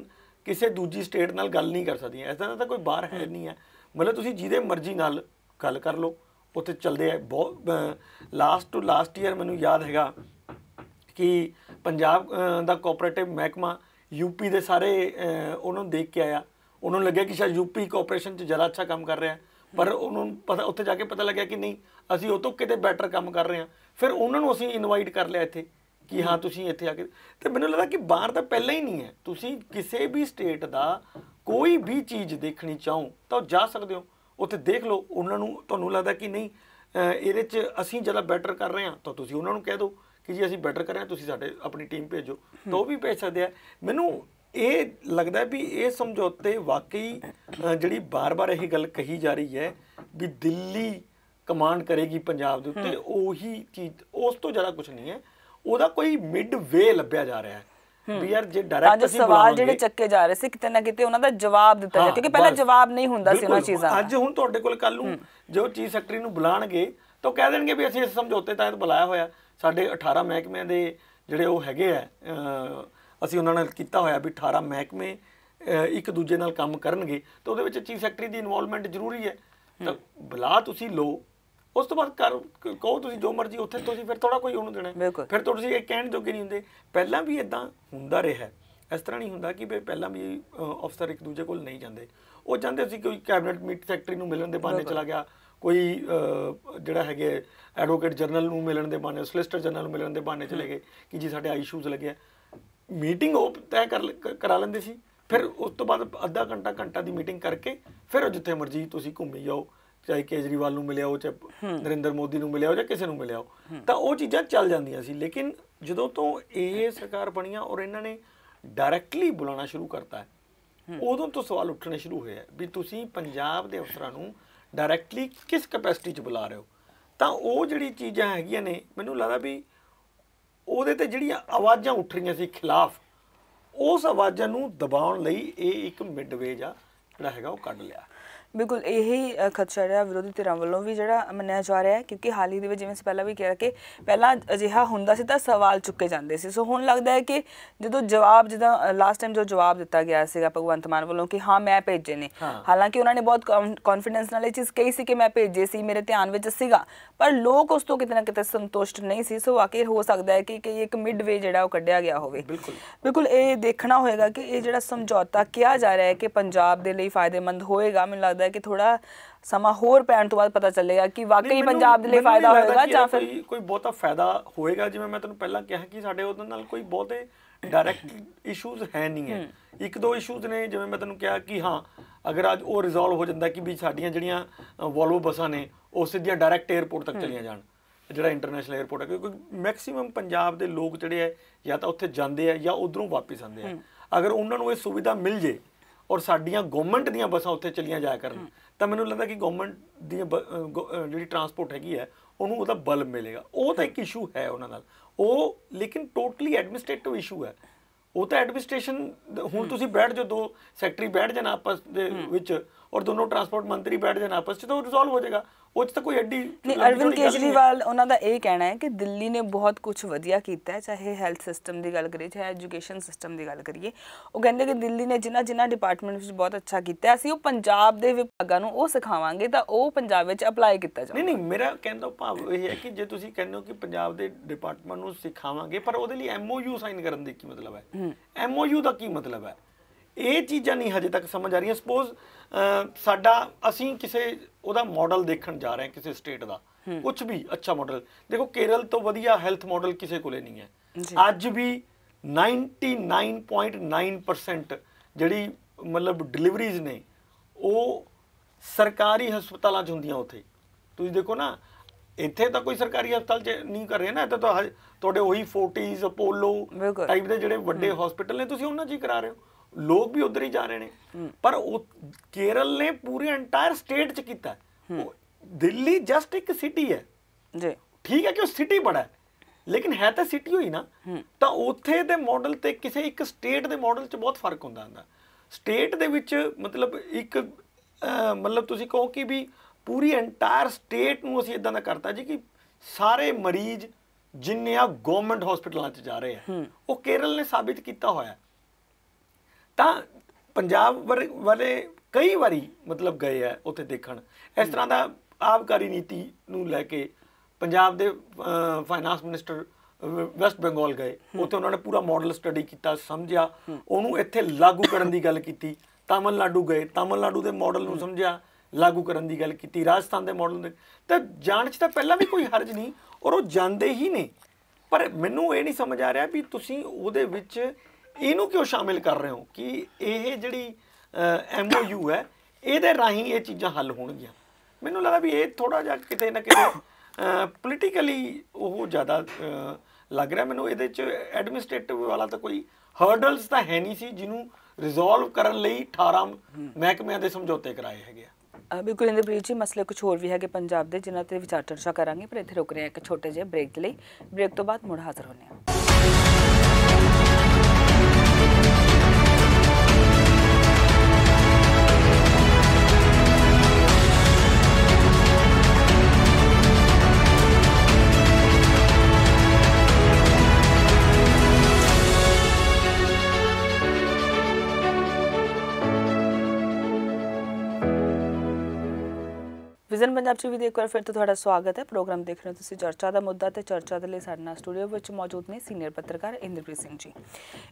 ਕਿਸੇ ਦੂਜੀ ਸਟੇਟ ਨਾਲ ਗੱਲ ਨਹੀਂ ਕਰ ਸਕਦੀਆਂ ਐਸਾ ਤਾਂ ਕੋਈ ਬਾਹਰ ਹੈ ਨਹੀਂ ਹੈ ਮਤਲਬ ਤੁਸੀਂ ਜਿਹਦੇ ਮਰਜ਼ੀ ਨਾਲ ਗੱਲ ਕਰ ਲਓ ਉੱਥੇ ਚੱਲਦੇ ਆ ਬਹੁਤ ਲਾਸਟ ਟੂ ਲਾਸਟ ਈਅਰ ਮੈਨੂੰ ਯਾਦ ਹੈਗਾ ਕਿ ਪੰਜਾਬ ਦਾ ਕੋਆਪਰੇਟਿਵ ਮਹਿਕਮਾ ਯੂਪੀ ਦੇ ਸਾਰੇ ਉਹਨਾਂ ਨੂੰ ਦੇਖ ਕੇ ਆਇਆ ਉਹਨਾਂ ਨੂੰ ਲੱਗਿਆ ਕਿ ਸ਼ਾਇਦ ਯੂਪੀ ਕੋਆਪਰੇਸ਼ਨ 'ਚ ਜ਼ਿਆਦਾ ਅੱਛਾ ਕੰਮ ਕਰ ਰਿਹਾ ਪਰ ਉਹਨੂੰ ਪਤਾ ਉੱਥੇ ਜਾ ਕੇ ਪਤਾ ਲੱਗਿਆ ਕਿ ਨਹੀਂ ਅਸੀਂ ਉਹ ਤੋਂ ਕਿਤੇ ਬੈਟਰ ਕੰਮ ਕਰ ਰਹੇ ਹਾਂ ਫਿਰ ਉਹਨਾਂ ਨੂੰ ਅਸੀਂ ਇਨਵਾਈਟ ਕਰ ਲਿਆ ਇੱਥੇ ਕਿ ਹਾਂ ਤੁਸੀਂ ਇੱਥੇ ਆ ਕੇ ਤੇ ਮੈਨੂੰ ਲੱਗਾ ਕਿ ਬਾਹਰ ਤਾਂ ਪਹਿਲਾਂ ਹੀ ਨਹੀਂ ਹੈ ਤੁਸੀਂ ਕਿਸੇ ਵੀ ਸਟੇਟ ਦਾ ਕੋਈ ਵੀ ਚੀਜ਼ ਦੇਖਣੀ ਚਾਹੋ ਤਾਂ ਜਾ ਸਕਦੇ ਹੋ ਉੱਥੇ ਦੇਖ ਲਓ ਉਹਨਾਂ ਨੂੰ ਤੁਹਾਨੂੰ ਲੱਗਦਾ ਕਿ ਨਹੀਂ ਇਹਦੇ 'ਚ ਅਸੀਂ ਜ਼ਿਆਦਾ ਬੈਟਰ ਕਰ ਰਹੇ ਹਾਂ ਤਾਂ ਤੁਸੀਂ ਉਹਨਾਂ ਨੂੰ ਕਹਿ ਦਿਓ ਕਿ ਜੀ ਅਸੀਂ ਬੈਟਰ ਕਰ ਰਹੇ ਹਾਂ ਤੁਸੀਂ ਸਾਡੇ ਆਪਣੀ ਟੀਮ ਭੇਜੋ ਤਾਂ ਉਹ ਵੀ ਭੇਜ ਸਕਦੇ ਆ ਮੈਨੂੰ ਇਹ ਲੱਗਦਾ ਵੀ ਇਹ ਸਮਝੌਤੇ ਵਾਕਈ ਜਿਹੜੀ ਬਾਰ-ਬਾਰ ਇਹ ਗੱਲ ਕਹੀ ਜਾ ਰਹੀ ਹੈ ਵੀ ਦਿੱਲੀ ਕਮਾਂਡ ਕਰੇਗੀ ਪੰਜਾਬ ਦੇ ਉੱਤੇ ਉਹੀ ਚੀਜ਼ ਉਸ ਤੋਂ ਜ਼ਿਆਦਾ ਕੁਝ ਨਹੀਂ ਹੈ ਉਹਦਾ ਕੋਈ ਮਿਡ ਵੇ ਲੱਭਿਆ ਜਾ ਰਿਹਾ ਹੈ ਵੀ ਯਾਰ ਜੇ ਡਾਇਰੈਕਟ ਅਸੀਂ ਸਵਾਲ ਜਿਹੜੇ ਚੱਕੇ ਜਾ ਰਹੇ ਸੀ ਕਿਤੇ ਨਾ ਕਿਤੇ ਉਹਨਾਂ ਦਾ ਜਵਾਬ ਦਿੱਤਾ ਜਾ ਕਿਉਂਕਿ ਪਹਿਲਾਂ ਜਵਾਬ ਨਹੀਂ ਹੁੰਦਾ ਸੀ ਉਹਨਾਂ ਚੀਜ਼ਾਂ ਦਾ ਅੱਜ ਹੁਣ ਤੁਹਾਡੇ ਕੋਲ ਕੱਲ ਨੂੰ ਜੋ ਚੀਫ ਸੈਕਟਰੀ ਨੂੰ ਬੁਲਾਣਗੇ ਤਾਂ ਕਹਿ ਦੇਣਗੇ ਵੀ ਅਸੀਂ ਇਸ ਸਮਝੌਤੇ ਤਹਿਤ ਬੁਲਾਇਆ ਹੋਇਆ ਸਾਡੇ 18 ਮਹਿਕਮਿਆਂ ਦੇ ਜਿਹੜੇ ਉਹ ਹੈਗੇ ਆ ਅਸੀਂ ਉਹਨਾਂ ਨਾਲ ਕੀਤਾ ਹੋਇਆ ਵੀ 18 ਮਹਿਕਮੇ ਇੱਕ ਦੂਜੇ ਨਾਲ ਕੰਮ ਕਰਨਗੇ ਤਾਂ ਉਹਦੇ ਵਿੱਚ ਚੀਫ ਸੈਕਟਰੀ ਦੀ ਇਨਵੋਲਵਮੈਂਟ ਜ਼ਰੂਰੀ ਹੈ ਤਾਂ ਬੁਲਾ ਤੁਸੀਂ ਲੋ ਉਸ ਤੋਂ ਬਾਅਦ ਕਹੋ ਤੁਸੀਂ ਜੋ ਮਰਜ਼ੀ ਉੱਥੇ ਤੁਸੀਂ ਫਿਰ ਥੋੜਾ ਕੋਈ ਉਹਨੂੰ ਦੇਣਾ ਫਿਰ ਤੁਸੀਂ ਇਹ ਕਹਿਣ ਜੋਗੇ ਨਹੀਂ ਹੁੰਦੇ ਪਹਿਲਾਂ ਵੀ ਇਦਾਂ ਹੁੰਦਾ ਰਿਹਾ ਇਸ ਤਰ੍ਹਾਂ ਨਹੀਂ ਹੁੰਦਾ ਕਿ ਪਹਿਲਾਂ ਵੀ ਅਫਸਰ ਇੱਕ ਦੂਜੇ ਕੋਲ ਨਹੀਂ ਜਾਂਦੇ ਉਹ ਜਾਂਦੇ ਸੀ ਕੋਈ ਕੈਬਨਿਟ ਮੀਟ ਸੈਕਟਰੀ ਨੂੰ ਮਿਲਣ ਦੇ ਬਹਾਨੇ ਚਲਾ ਗਿਆ ਕੋਈ ਜਿਹੜਾ ਹੈਗੇ ਐਡਵੋਕੇਟ ਜਨਰਲ ਨੂੰ ਮਿਲਣ ਦੇ ਬਹਾਨੇ ਸੋਲਿਸਟਰ ਜਨਰਲ ਨੂੰ ਮਿਲਣ ਦੇ ਬਹਾਨੇ ਚਲੇ ਗਏ ਕਿ ਜੀ ਸਾਡੇ ਆ ਇਸ਼ੂਜ਼ ਲੱਗੇ ਆ ਮੀਟਿੰਗ ਉਹ ਤੈਅ ਕਰਾ ਲੈਂਦੇ ਸੀ ਫਿਰ ਉਸ ਤੋਂ ਬਾਅਦ ਅੱਧਾ ਘੰਟਾ ਘੰਟਾ ਦੀ ਮੀਟਿੰਗ ਕਰਕੇ ਫਿਰ ਉਹ ਜਿੱਥੇ ਮਰਜ਼ੀ ਤੁਸੀਂ ਘੁੰਮੀ ਜਾਓ ਚਾਹੇ ਕੇਜਰੀਵਾਲ ਨੂੰ ਮਿਲਿਆ ਹੋ ਚਾਹੇ ਨਰਿੰਦਰ ਮੋਦੀ ਨੂੰ ਮਿਲਿਆ ਹੋ ਜਾਂ ਕਿਸੇ ਨੂੰ ਮਿਲਿਆ ਹੋ ਤਾਂ ਉਹ ਚੀਜ਼ਾਂ ਚੱਲ ਜਾਂਦੀਆਂ ਸੀ ਲੇਕਿਨ ਜਦੋਂ ਤੋਂ ਇਹ ਸਰਕਾਰ ਬਣੀਆਂ ਔਰ ਇਹਨਾਂ ਨੇ ਡਾਇਰੈਕਟਲੀ ਬੁਲਾਉਣਾ ਸ਼ੁਰੂ ਕਰਤਾ ਹੈ ਉਦੋਂ ਤੋਂ ਸਵਾਲ ਉੱਠਣੇ ਸ਼ੁਰੂ ਹੋਏ ਆ ਵੀ ਤੁਸੀਂ ਪੰਜਾਬ ਦੇ ਅਫਸਰਾਂ ਨੂੰ ਡਾਇਰੈਕਟਲੀ ਕਿਸ ਕਪੈਸਿਟੀ 'ਚ ਬੁਲਾ ਰਹੇ ਹੋ ਤਾਂ ਉਹ ਜਿਹੜੀ ਚੀਜ਼ਾਂ ਹੈਗੀਆਂ ਨੇ ਮੈਨੂੰ ਲੱਗਦਾ ਵੀ ਉਹਦੇ ਤੇ ਜਿਹੜੀਆਂ ਆਵਾਜ਼ਾਂ ਉੱਠ ਰਹੀਆਂ ਸੀ ਖਿਲਾਫ ਉਸ ਆਵਾਜ਼ਾਂ ਨੂੰ ਦਬਾਉਣ ਲਈ ਇਹ ਇੱਕ ਮਿਡਵੇਜ ਆ ਜਿਹੜਾ ਹੈਗਾ ਉਹ ਕੱਢ ਲਿਆ ਬਿਲਕੁਲ ਇਹ ਹੀ ਖਤਰਾ ਹੈ ਵਿਰੋਧੀ ਧਿਰਾਂ ਵੱਲੋਂ ਵੀ ਜਿਹੜਾ ਮੰਨਿਆ ਜਾ ਰਿਹਾ ਹੈ ਕਿਉਂਕਿ ਹਾਲ ਹੀ ਦੇ ਵਿੱਚ ਜਿਵੇਂ ਸੇ ਪਹਿਲਾਂ ਵੀ ਕਿਹਾ ਕਿ ਪਹਿਲਾਂ ਅਜਿਹਾ ਹੁੰਦਾ ਸੀ ਤਾਂ ਸਵਾਲ ਚੁੱਕੇ ਜਾਂਦੇ ਸੀ ਸੋ ਹੁਣ ਲੱਗਦਾ ਹੈ ਕਿ ਜਦੋਂ ਜਵਾਬ ਜਿੱਦਾਂ ਲਾਸਟ ਟਾਈਮ ਜੋ ਜਵਾਬ ਦਿੱਤਾ ਗਿਆ ਸੀਗਾ ਭਗਵੰਤ ਮਾਨ ਵੱਲੋਂ ਕਿ ਹਾਂ ਮੈਂ ਭੇਜੇ ਨੇ ਹਾਲਾਂਕਿ ਉਹਨਾਂ ਨੇ ਬਹੁਤ ਕੌਨਫੀਡੈਂਸ ਨਾਲ ਇਹ ਚੀਜ਼ ਕਹੀ ਸੀ ਕਿ ਮੈਂ ਭੇਜੇ ਸੀ ਮੇਰੇ ਧਿਆਨ ਵਿੱਚ ਸੀਗਾ ਪਰ ਲੋਕ ਉਸ ਤੋਂ ਕਿਤੇ ਨਾ ਕਿਤੇ ਸੰਤੁਸ਼ਟ ਨਹੀਂ ਸੀ ਸੋ ਆਖਿਰ ਹੋ ਸਕਦਾ ਹੈ ਕਿ ਕਿ ਇੱਕ ਮਿਡਵੇ ਜਿਹੜਾ ਉਹ ਕੱਢਿਆ ਗਿਆ ਹੋਵੇ ਬਿਲਕੁਲ ਬਿਲਕੁਲ ਇਹ ਦੇਖਣਾ ਹੋਏਗਾ ਕਿ ਇਹ ਜਿਹੜਾ ਸਮਝੌਤਾ ਕਿਹਾ ਜਾ ਰਿਹਾ ਹੈ ਕਿ ਪੰਜਾਬ ਦੇ ਲਈ ਫਾਇਦੇਮੰਦ ਹੋਏਗਾ ਮੈਨੂੰ ਲੱਗਦਾ ਲੱਗਦਾ ਕਿ ਥੋੜਾ ਸਮਾਂ ਹੋਰ ਪੈਣ ਤੋਂ ਬਾਅਦ ਪਤਾ ਚੱਲੇਗਾ ਕਿ ਵਾਕਈ ਪੰਜਾਬ ਦੇ ਲਈ ਫਾਇਦਾ ਹੋਏਗਾ ਜਾਂ ਫਿਰ ਕੋਈ ਬਹੁਤਾ ਫਾਇਦਾ ਹੋਏਗਾ ਜਿਵੇਂ ਮੈਂ ਤੁਹਾਨੂੰ ਪਹਿਲਾਂ ਕਿਹਾ ਕਿ ਸਾਡੇ ਉਹਦੇ ਨਾਲ ਕੋਈ ਬਹੁਤੇ ਡਾਇਰੈਕਟ ਇਸ਼ੂਜ਼ ਹੈ ਨਹੀਂ ਹੈ ਇੱਕ ਦੋ ਇਸ਼ੂਜ਼ ਨੇ ਜਿਵੇਂ ਮੈਂ ਤੁਹਾਨੂੰ ਕਿਹਾ ਕਿ ਹਾਂ ਅਗਰ ਅੱਜ ਉਹ ਰਿਜ਼ੋਲਵ ਹੋ ਜਾਂਦਾ ਕਿ ਵੀ ਸਾਡੀਆਂ ਜਿਹੜੀਆਂ ਵੋਲਵੋ ਬੱਸਾਂ ਨੇ ਉਹ ਸਿੱਧੀਆਂ ਡਾਇਰੈਕਟ 에ਅਰਪੋਰਟ ਤੱਕ ਚਲੀਆਂ ਜਾਣ ਜਿਹੜਾ ਇੰਟਰਨੈਸ਼ਨਲ 에ਅਰਪੋਰਟ ਹੈ ਕਿਉਂਕਿ ਮੈਕਸਿਮਮ ਪੰਜਾਬ ਦੇ ਲੋਕ ਜਿਹੜੇ ਆ ਜਾਂ ਤਾਂ ਉੱਥੇ ਜਾਂਦੇ ਆ ਜਾਂ ਉਧਰੋਂ ਵਾਪਸ ਆਉਂਦੇ ਆ ਅਗਰ ਉਹਨਾਂ ਨੂੰ ਇਹ ਸੁਵਿਧਾ ਮਿਲ ਜੇ ਔਰ ਸਾਡੀਆਂ ਗਵਰਨਮੈਂਟ ਦੀਆਂ ਬੱਸਾਂ ਉੱਥੇ ਚਲੀਆਂ ਜਾਇਆ ਕਰਨ ਤਾਂ ਮੈਨੂੰ ਲੱਗਦਾ ਕਿ ਗਵਰਨਮੈਂਟ ਦੀ ਜਿਹੜੀ ਟਰਾਂਸਪੋਰਟ ਹੈਗੀ ਹੈ ਉਹਨੂੰ ਉਹਦਾ ਬਲ ਮਿਲੇਗਾ ਉਹ ਤਾਂ ਇੱਕ ਇਸ਼ੂ ਹੈ ਉਹਨਾਂ ਨਾਲ ਉਹ ਲੇਕਿਨ ਟੋਟਲੀ ਐਡਮਿਨਿਸਟ੍ਰੇਟਿਵ ਇਸ਼ੂ ਹੈ ਉਹ ਤਾਂ ਐਡਮਿਨਿਸਟ੍ਰੇਸ਼ਨ ਹੁਣ ਤੁਸੀਂ ਬੈਠ ਜੋ ਦੋ ਸੈਕਟਰੀ ਬੈਠ ਜਾਣ ਆਪਸ ਦੇ ਵਿੱਚ ਔਰ ਦੋਨੋਂ ਟਰਾਂਸਪੋਰਟ ਮੰਤਰੀ ਬੈਠ ਜਾਣ ਆਪਸ 'ਚ ਤਾਂ ਉਹ ਰਿਜ਼ੋਲਵ ਹੋ ਜਾਏਗਾ ਉਹ ਚ ਤਾਂ ਕੋਈ ਐਡੀ ਨਹੀਂ ਅਰਵਿੰਦ ਕੇਜਰੀਵਾਲ ਉਹਨਾਂ ਦਾ ਇਹ ਕਹਿਣਾ ਹੈ ਕਿ ਦਿੱਲੀ ਨੇ ਬਹੁਤ ਕੁਝ ਵਧੀਆ ਕੀਤਾ ਹੈ ਚਾਹੇ ਹੈਲਥ ਸਿਸਟਮ ਦੀ ਗੱਲ ਕਰੀਏ ਚਾਹੇ ਐਜੂਕੇਸ਼ਨ ਸਿਸਟਮ ਦੀ ਗੱਲ ਕਰੀਏ ਉਹ ਕਹਿੰਦੇ ਕਿ ਦਿੱਲੀ ਨੇ ਜਿੰਨਾ ਜਿੰਨਾ ਡਿਪਾਰਟਮੈਂਟ ਵਿੱਚ ਬਹੁਤ ਅੱਛਾ ਕੀਤਾ ਅਸੀਂ ਉਹ ਪੰਜਾਬ ਦੇ ਵਿਭਾਗਾਂ ਨੂੰ ਉਹ ਸਿਖਾਵਾਂਗੇ ਤਾਂ ਉਹ ਪੰਜਾਬ ਵਿੱਚ ਅਪਲਾਈ ਕੀਤਾ ਜਾਵੇ ਨਹੀਂ ਨਹੀਂ ਮੇਰਾ ਕਹਿਣ ਦਾ ਭਾਵ ਇਹ ਹੈ ਕਿ ਜੇ ਤੁਸੀਂ ਕਹਿੰਦੇ ਹੋ ਕਿ ਪੰਜਾਬ ਦੇ ਡਿਪਾਰਟਮੈਂਟ ਨੂੰ ਸਿਖਾਵਾਂਗੇ ਪਰ ਉਹਦੇ ਲਈ ਐਮਓਯੂ ਸਾਈਨ ਕਰਨ ਦੀ ਕੀ ਮਤਲਬ ਹੈ ਐਮਓਯੂ ਦਾ ਕੀ ਮਤਲਬ ਹੈ ਇਹ ਚੀਜ਼ਾਂ ਨਹੀਂ ਹਜੇ ਤੱਕ ਸਮਝ ਆ ਰਹੀਆਂ ਸਪੋਜ਼ ਸਾਡਾ ਅਸੀਂ ਕਿਸੇ ਉਹਦਾ ਮਾਡਲ ਦੇਖਣ ਜਾ ਰਹੇ ਹਾਂ ਕਿਸੇ ਸਟੇਟ ਦਾ ਕੁਝ ਵੀ ਅੱਛਾ ਮਾਡਲ ਦੇਖੋ ਕੇਰਲ ਤੋਂ ਵਧੀਆ ਹੈਲਥ ਮਾਡਲ ਕਿਸੇ ਕੋਲੇ ਨਹੀਂ ਹੈ ਅੱਜ ਵੀ 99.9% ਜਿਹੜੀ ਮਤਲਬ ਡਿਲੀਵਰੀਜ਼ ਨੇ ਉਹ ਸਰਕਾਰੀ ਹਸਪਤਾਲਾਂ 'ਚ ਹੁੰਦੀਆਂ ਉੱਥੇ ਤੁਸੀਂ ਦੇਖੋ ਨਾ ਇੱਥੇ ਤਾਂ ਕੋਈ ਸਰਕਾਰੀ ਹਸਪਤਾਲ 'ਚ ਨਹੀਂ ਕਰ ਰਿਹਾ ਨਾ ਇੱਥੇ ਤਾਂ ਤੁਹਾਡੇ ਉਹੀ 40s ਅਪੋਲੋ ਟਾਈਪ ਦੇ ਜਿਹੜੇ ਵੱਡੇ ਹਸਪਤਾਲ ਨੇ ਤੁਸੀਂ ਉਹਨਾਂ 'ਚ ਹੀ ਕਰਾ ਰਹੇ ਹੋ ਲੋਕ ਵੀ ਉਧਰ ਹੀ ਜਾ ਰਹੇ ਨੇ ਪਰ ਉਹ ਕੇਰਲ ਨੇ ਪੂਰੇ ਐਂਟਾਇਰ ਸਟੇਟ ਚ ਕੀਤਾ ਦਿੱਲੀ ਜਸਟ ਇੱਕ ਸਿਟੀ ਹੈ ਜੀ ਠੀਕ ਹੈ ਕਿ ਉਹ ਸਿਟੀ ਬੜਾ ਹੈ ਲੇਕਿਨ ਹੈ ਤਾਂ ਸਿਟੀ ਹੋਈ ਨਾ ਤਾਂ ਉੱਥੇ ਦੇ ਮਾਡਲ ਤੇ ਕਿਸੇ ਇੱਕ ਸਟੇਟ ਦੇ ਮਾਡਲ 'ਚ ਬਹੁਤ ਫਰਕ ਹੁੰਦਾ ਹੁੰਦਾ ਸਟੇਟ ਦੇ ਵਿੱਚ ਮਤਲਬ ਇੱਕ ਮਤਲਬ ਤੁਸੀਂ ਕਹੋ ਕਿ ਵੀ ਪੂਰੀ ਐਂਟਾਇਰ ਸਟੇਟ ਨੂੰ ਅਸੀਂ ਇਦਾਂ ਦਾ ਕਰਤਾ ਜੀ ਕਿ ਸਾਰੇ ਮਰੀਜ਼ ਜਿੰਨੇ ਆ ਗਵਰਨਮੈਂਟ ਹਸਪੀਟਲਾਂ 'ਚ ਜਾ ਰਹੇ ਆ ਉਹ ਕੇਰਲ ਨੇ ਸਾਬਿਤ ਕੀਤਾ ਹੋਇਆ ਤਾਂ ਪੰਜਾਬ ਵਾਲੇ ਕਈ ਵਾਰੀ ਮਤਲਬ ਗਏ ਆ ਉੱਥੇ ਦੇਖਣ ਇਸ ਤਰ੍ਹਾਂ ਦਾ ਆਪਕਾਰੀ ਨੀਤੀ ਨੂੰ ਲੈ ਕੇ ਪੰਜਾਬ ਦੇ ਫਾਈਨਾਂਸ ਮਿਨਿਸਟਰ ਵੈਸਟ ਬੰਗਾਲ ਗਏ ਉੱਥੇ ਉਹਨਾਂ ਨੇ ਪੂਰਾ ਮਾਡਲ ਸਟੱਡੀ ਕੀਤਾ ਸਮਝਿਆ ਉਹਨੂੰ ਇੱਥੇ ਲਾਗੂ ਕਰਨ ਦੀ ਗੱਲ ਕੀਤੀ ਤਾਮਿਲਨਾਡੂ ਗਏ ਤਾਮਿਲਨਾਡੂ ਦੇ ਮਾਡਲ ਨੂੰ ਸਮਝਿਆ ਲਾਗੂ ਕਰਨ ਦੀ ਗੱਲ ਕੀਤੀ ਰਾਜਸਥਾਨ ਦੇ ਮਾਡਲ ਦੇ ਤਾਂ ਜਾਣ 'ਚ ਤਾਂ ਪਹਿਲਾਂ ਵੀ ਕੋਈ ਹਰਜ ਨਹੀਂ ਔਰ ਉਹ ਜਾਂਦੇ ਹੀ ਨੇ ਪਰ ਮੈਨੂੰ ਇਹ ਨਹੀਂ ਸਮਝ ਆ ਰਿਹਾ ਵੀ ਤੁਸੀਂ ਉਹਦੇ ਵਿੱਚ ਇਹਨੂੰ ਕਿਉਂ ਸ਼ਾਮਿਲ ਕਰ ਰਹੇ ਹੋ ਕਿ ਇਹ ਜਿਹੜੀ ਐਮਓਯੂ ਹੈ ਇਹਦੇ ਰਾਹੀਂ ਇਹ ਚੀਜ਼ਾਂ ਹੱਲ ਹੋਣਗੀਆਂ ਮੈਨੂੰ ਲੱਗਾ ਵੀ ਇਹ ਥੋੜਾ ਜਿਹਾ ਕਿਤੇ ਨਾ ਕਿਤੇ ਪੋਲੀਟੀਕਲੀ ਉਹ ਜ਼ਿਆਦਾ ਲੱਗ ਰਿਹਾ ਮੈਨੂੰ ਇਹਦੇ ਚ ਐਡਮਿਨਿਸਟ੍ਰੇਟਿਵ ਵਾਲਾ ਤਾਂ ਕੋਈ ਹਰਡਲਸ ਤਾਂ ਹੈ ਨਹੀਂ ਸੀ ਜਿਹਨੂੰ ਰਿਜ਼ੋਲਵ ਕਰਨ ਲਈ 18 ਮਹਿਕਮਿਆਂ ਦੇ ਸਮਝੌਤੇ ਕਰਾਏ ਹੈਗੇ ਆ ਬਿਲਕੁਲ ਇਹਦੇ ਇੰਦਰਪ੍ਰੀਤ ਜੀ ਮਸਲੇ ਕੁਝ ਹੋਰ ਵੀ ਹੈਗੇ ਪੰਜਾਬ ਦੇ ਜਿਨ੍ਹਾਂ ਤੇ ਵਿਚਾਰ ਚਰਚਾ ਕਰਾਂਗੇ ਪਰ ਇੱਥੇ ਰੁਕ ਰਹੇ ਹਾਂ ਇੱਕ ਛੋਟੇ ਜਿਹੇ ਬ੍ਰੇਕ ਲਈ ਬ੍ਰੇਕ ਤੋਂ ਬਾਅਦ ਮੁੜ ਹਾਜ਼ਰ ਹੋਣੇ ਆ ਪੰਜਾਬ ਟੀਵੀ ਦੇ ਇੱਕ ਵਾਰ ਫਿਰ ਤੋਂ ਤੁਹਾਡਾ ਸਵਾਗਤ ਹੈ ਪ੍ਰੋਗਰਾਮ ਦੇਖ ਰਹੇ ਹੋ ਤੁਸੀਂ ਚਰਚਾ ਦਾ ਮੁੱਦਾ ਤੇ ਚਰਚਾ ਦੇ ਲਈ ਸਾਡੇ ਨਾਲ ਸਟੂਡੀਓ ਵਿੱਚ ਮੌਜੂਦ ਨੇ ਸੀਨੀਅਰ ਪੱਤਰਕਾਰ ਇੰਦਰਪ੍ਰੀਤ ਸਿੰਘ ਜੀ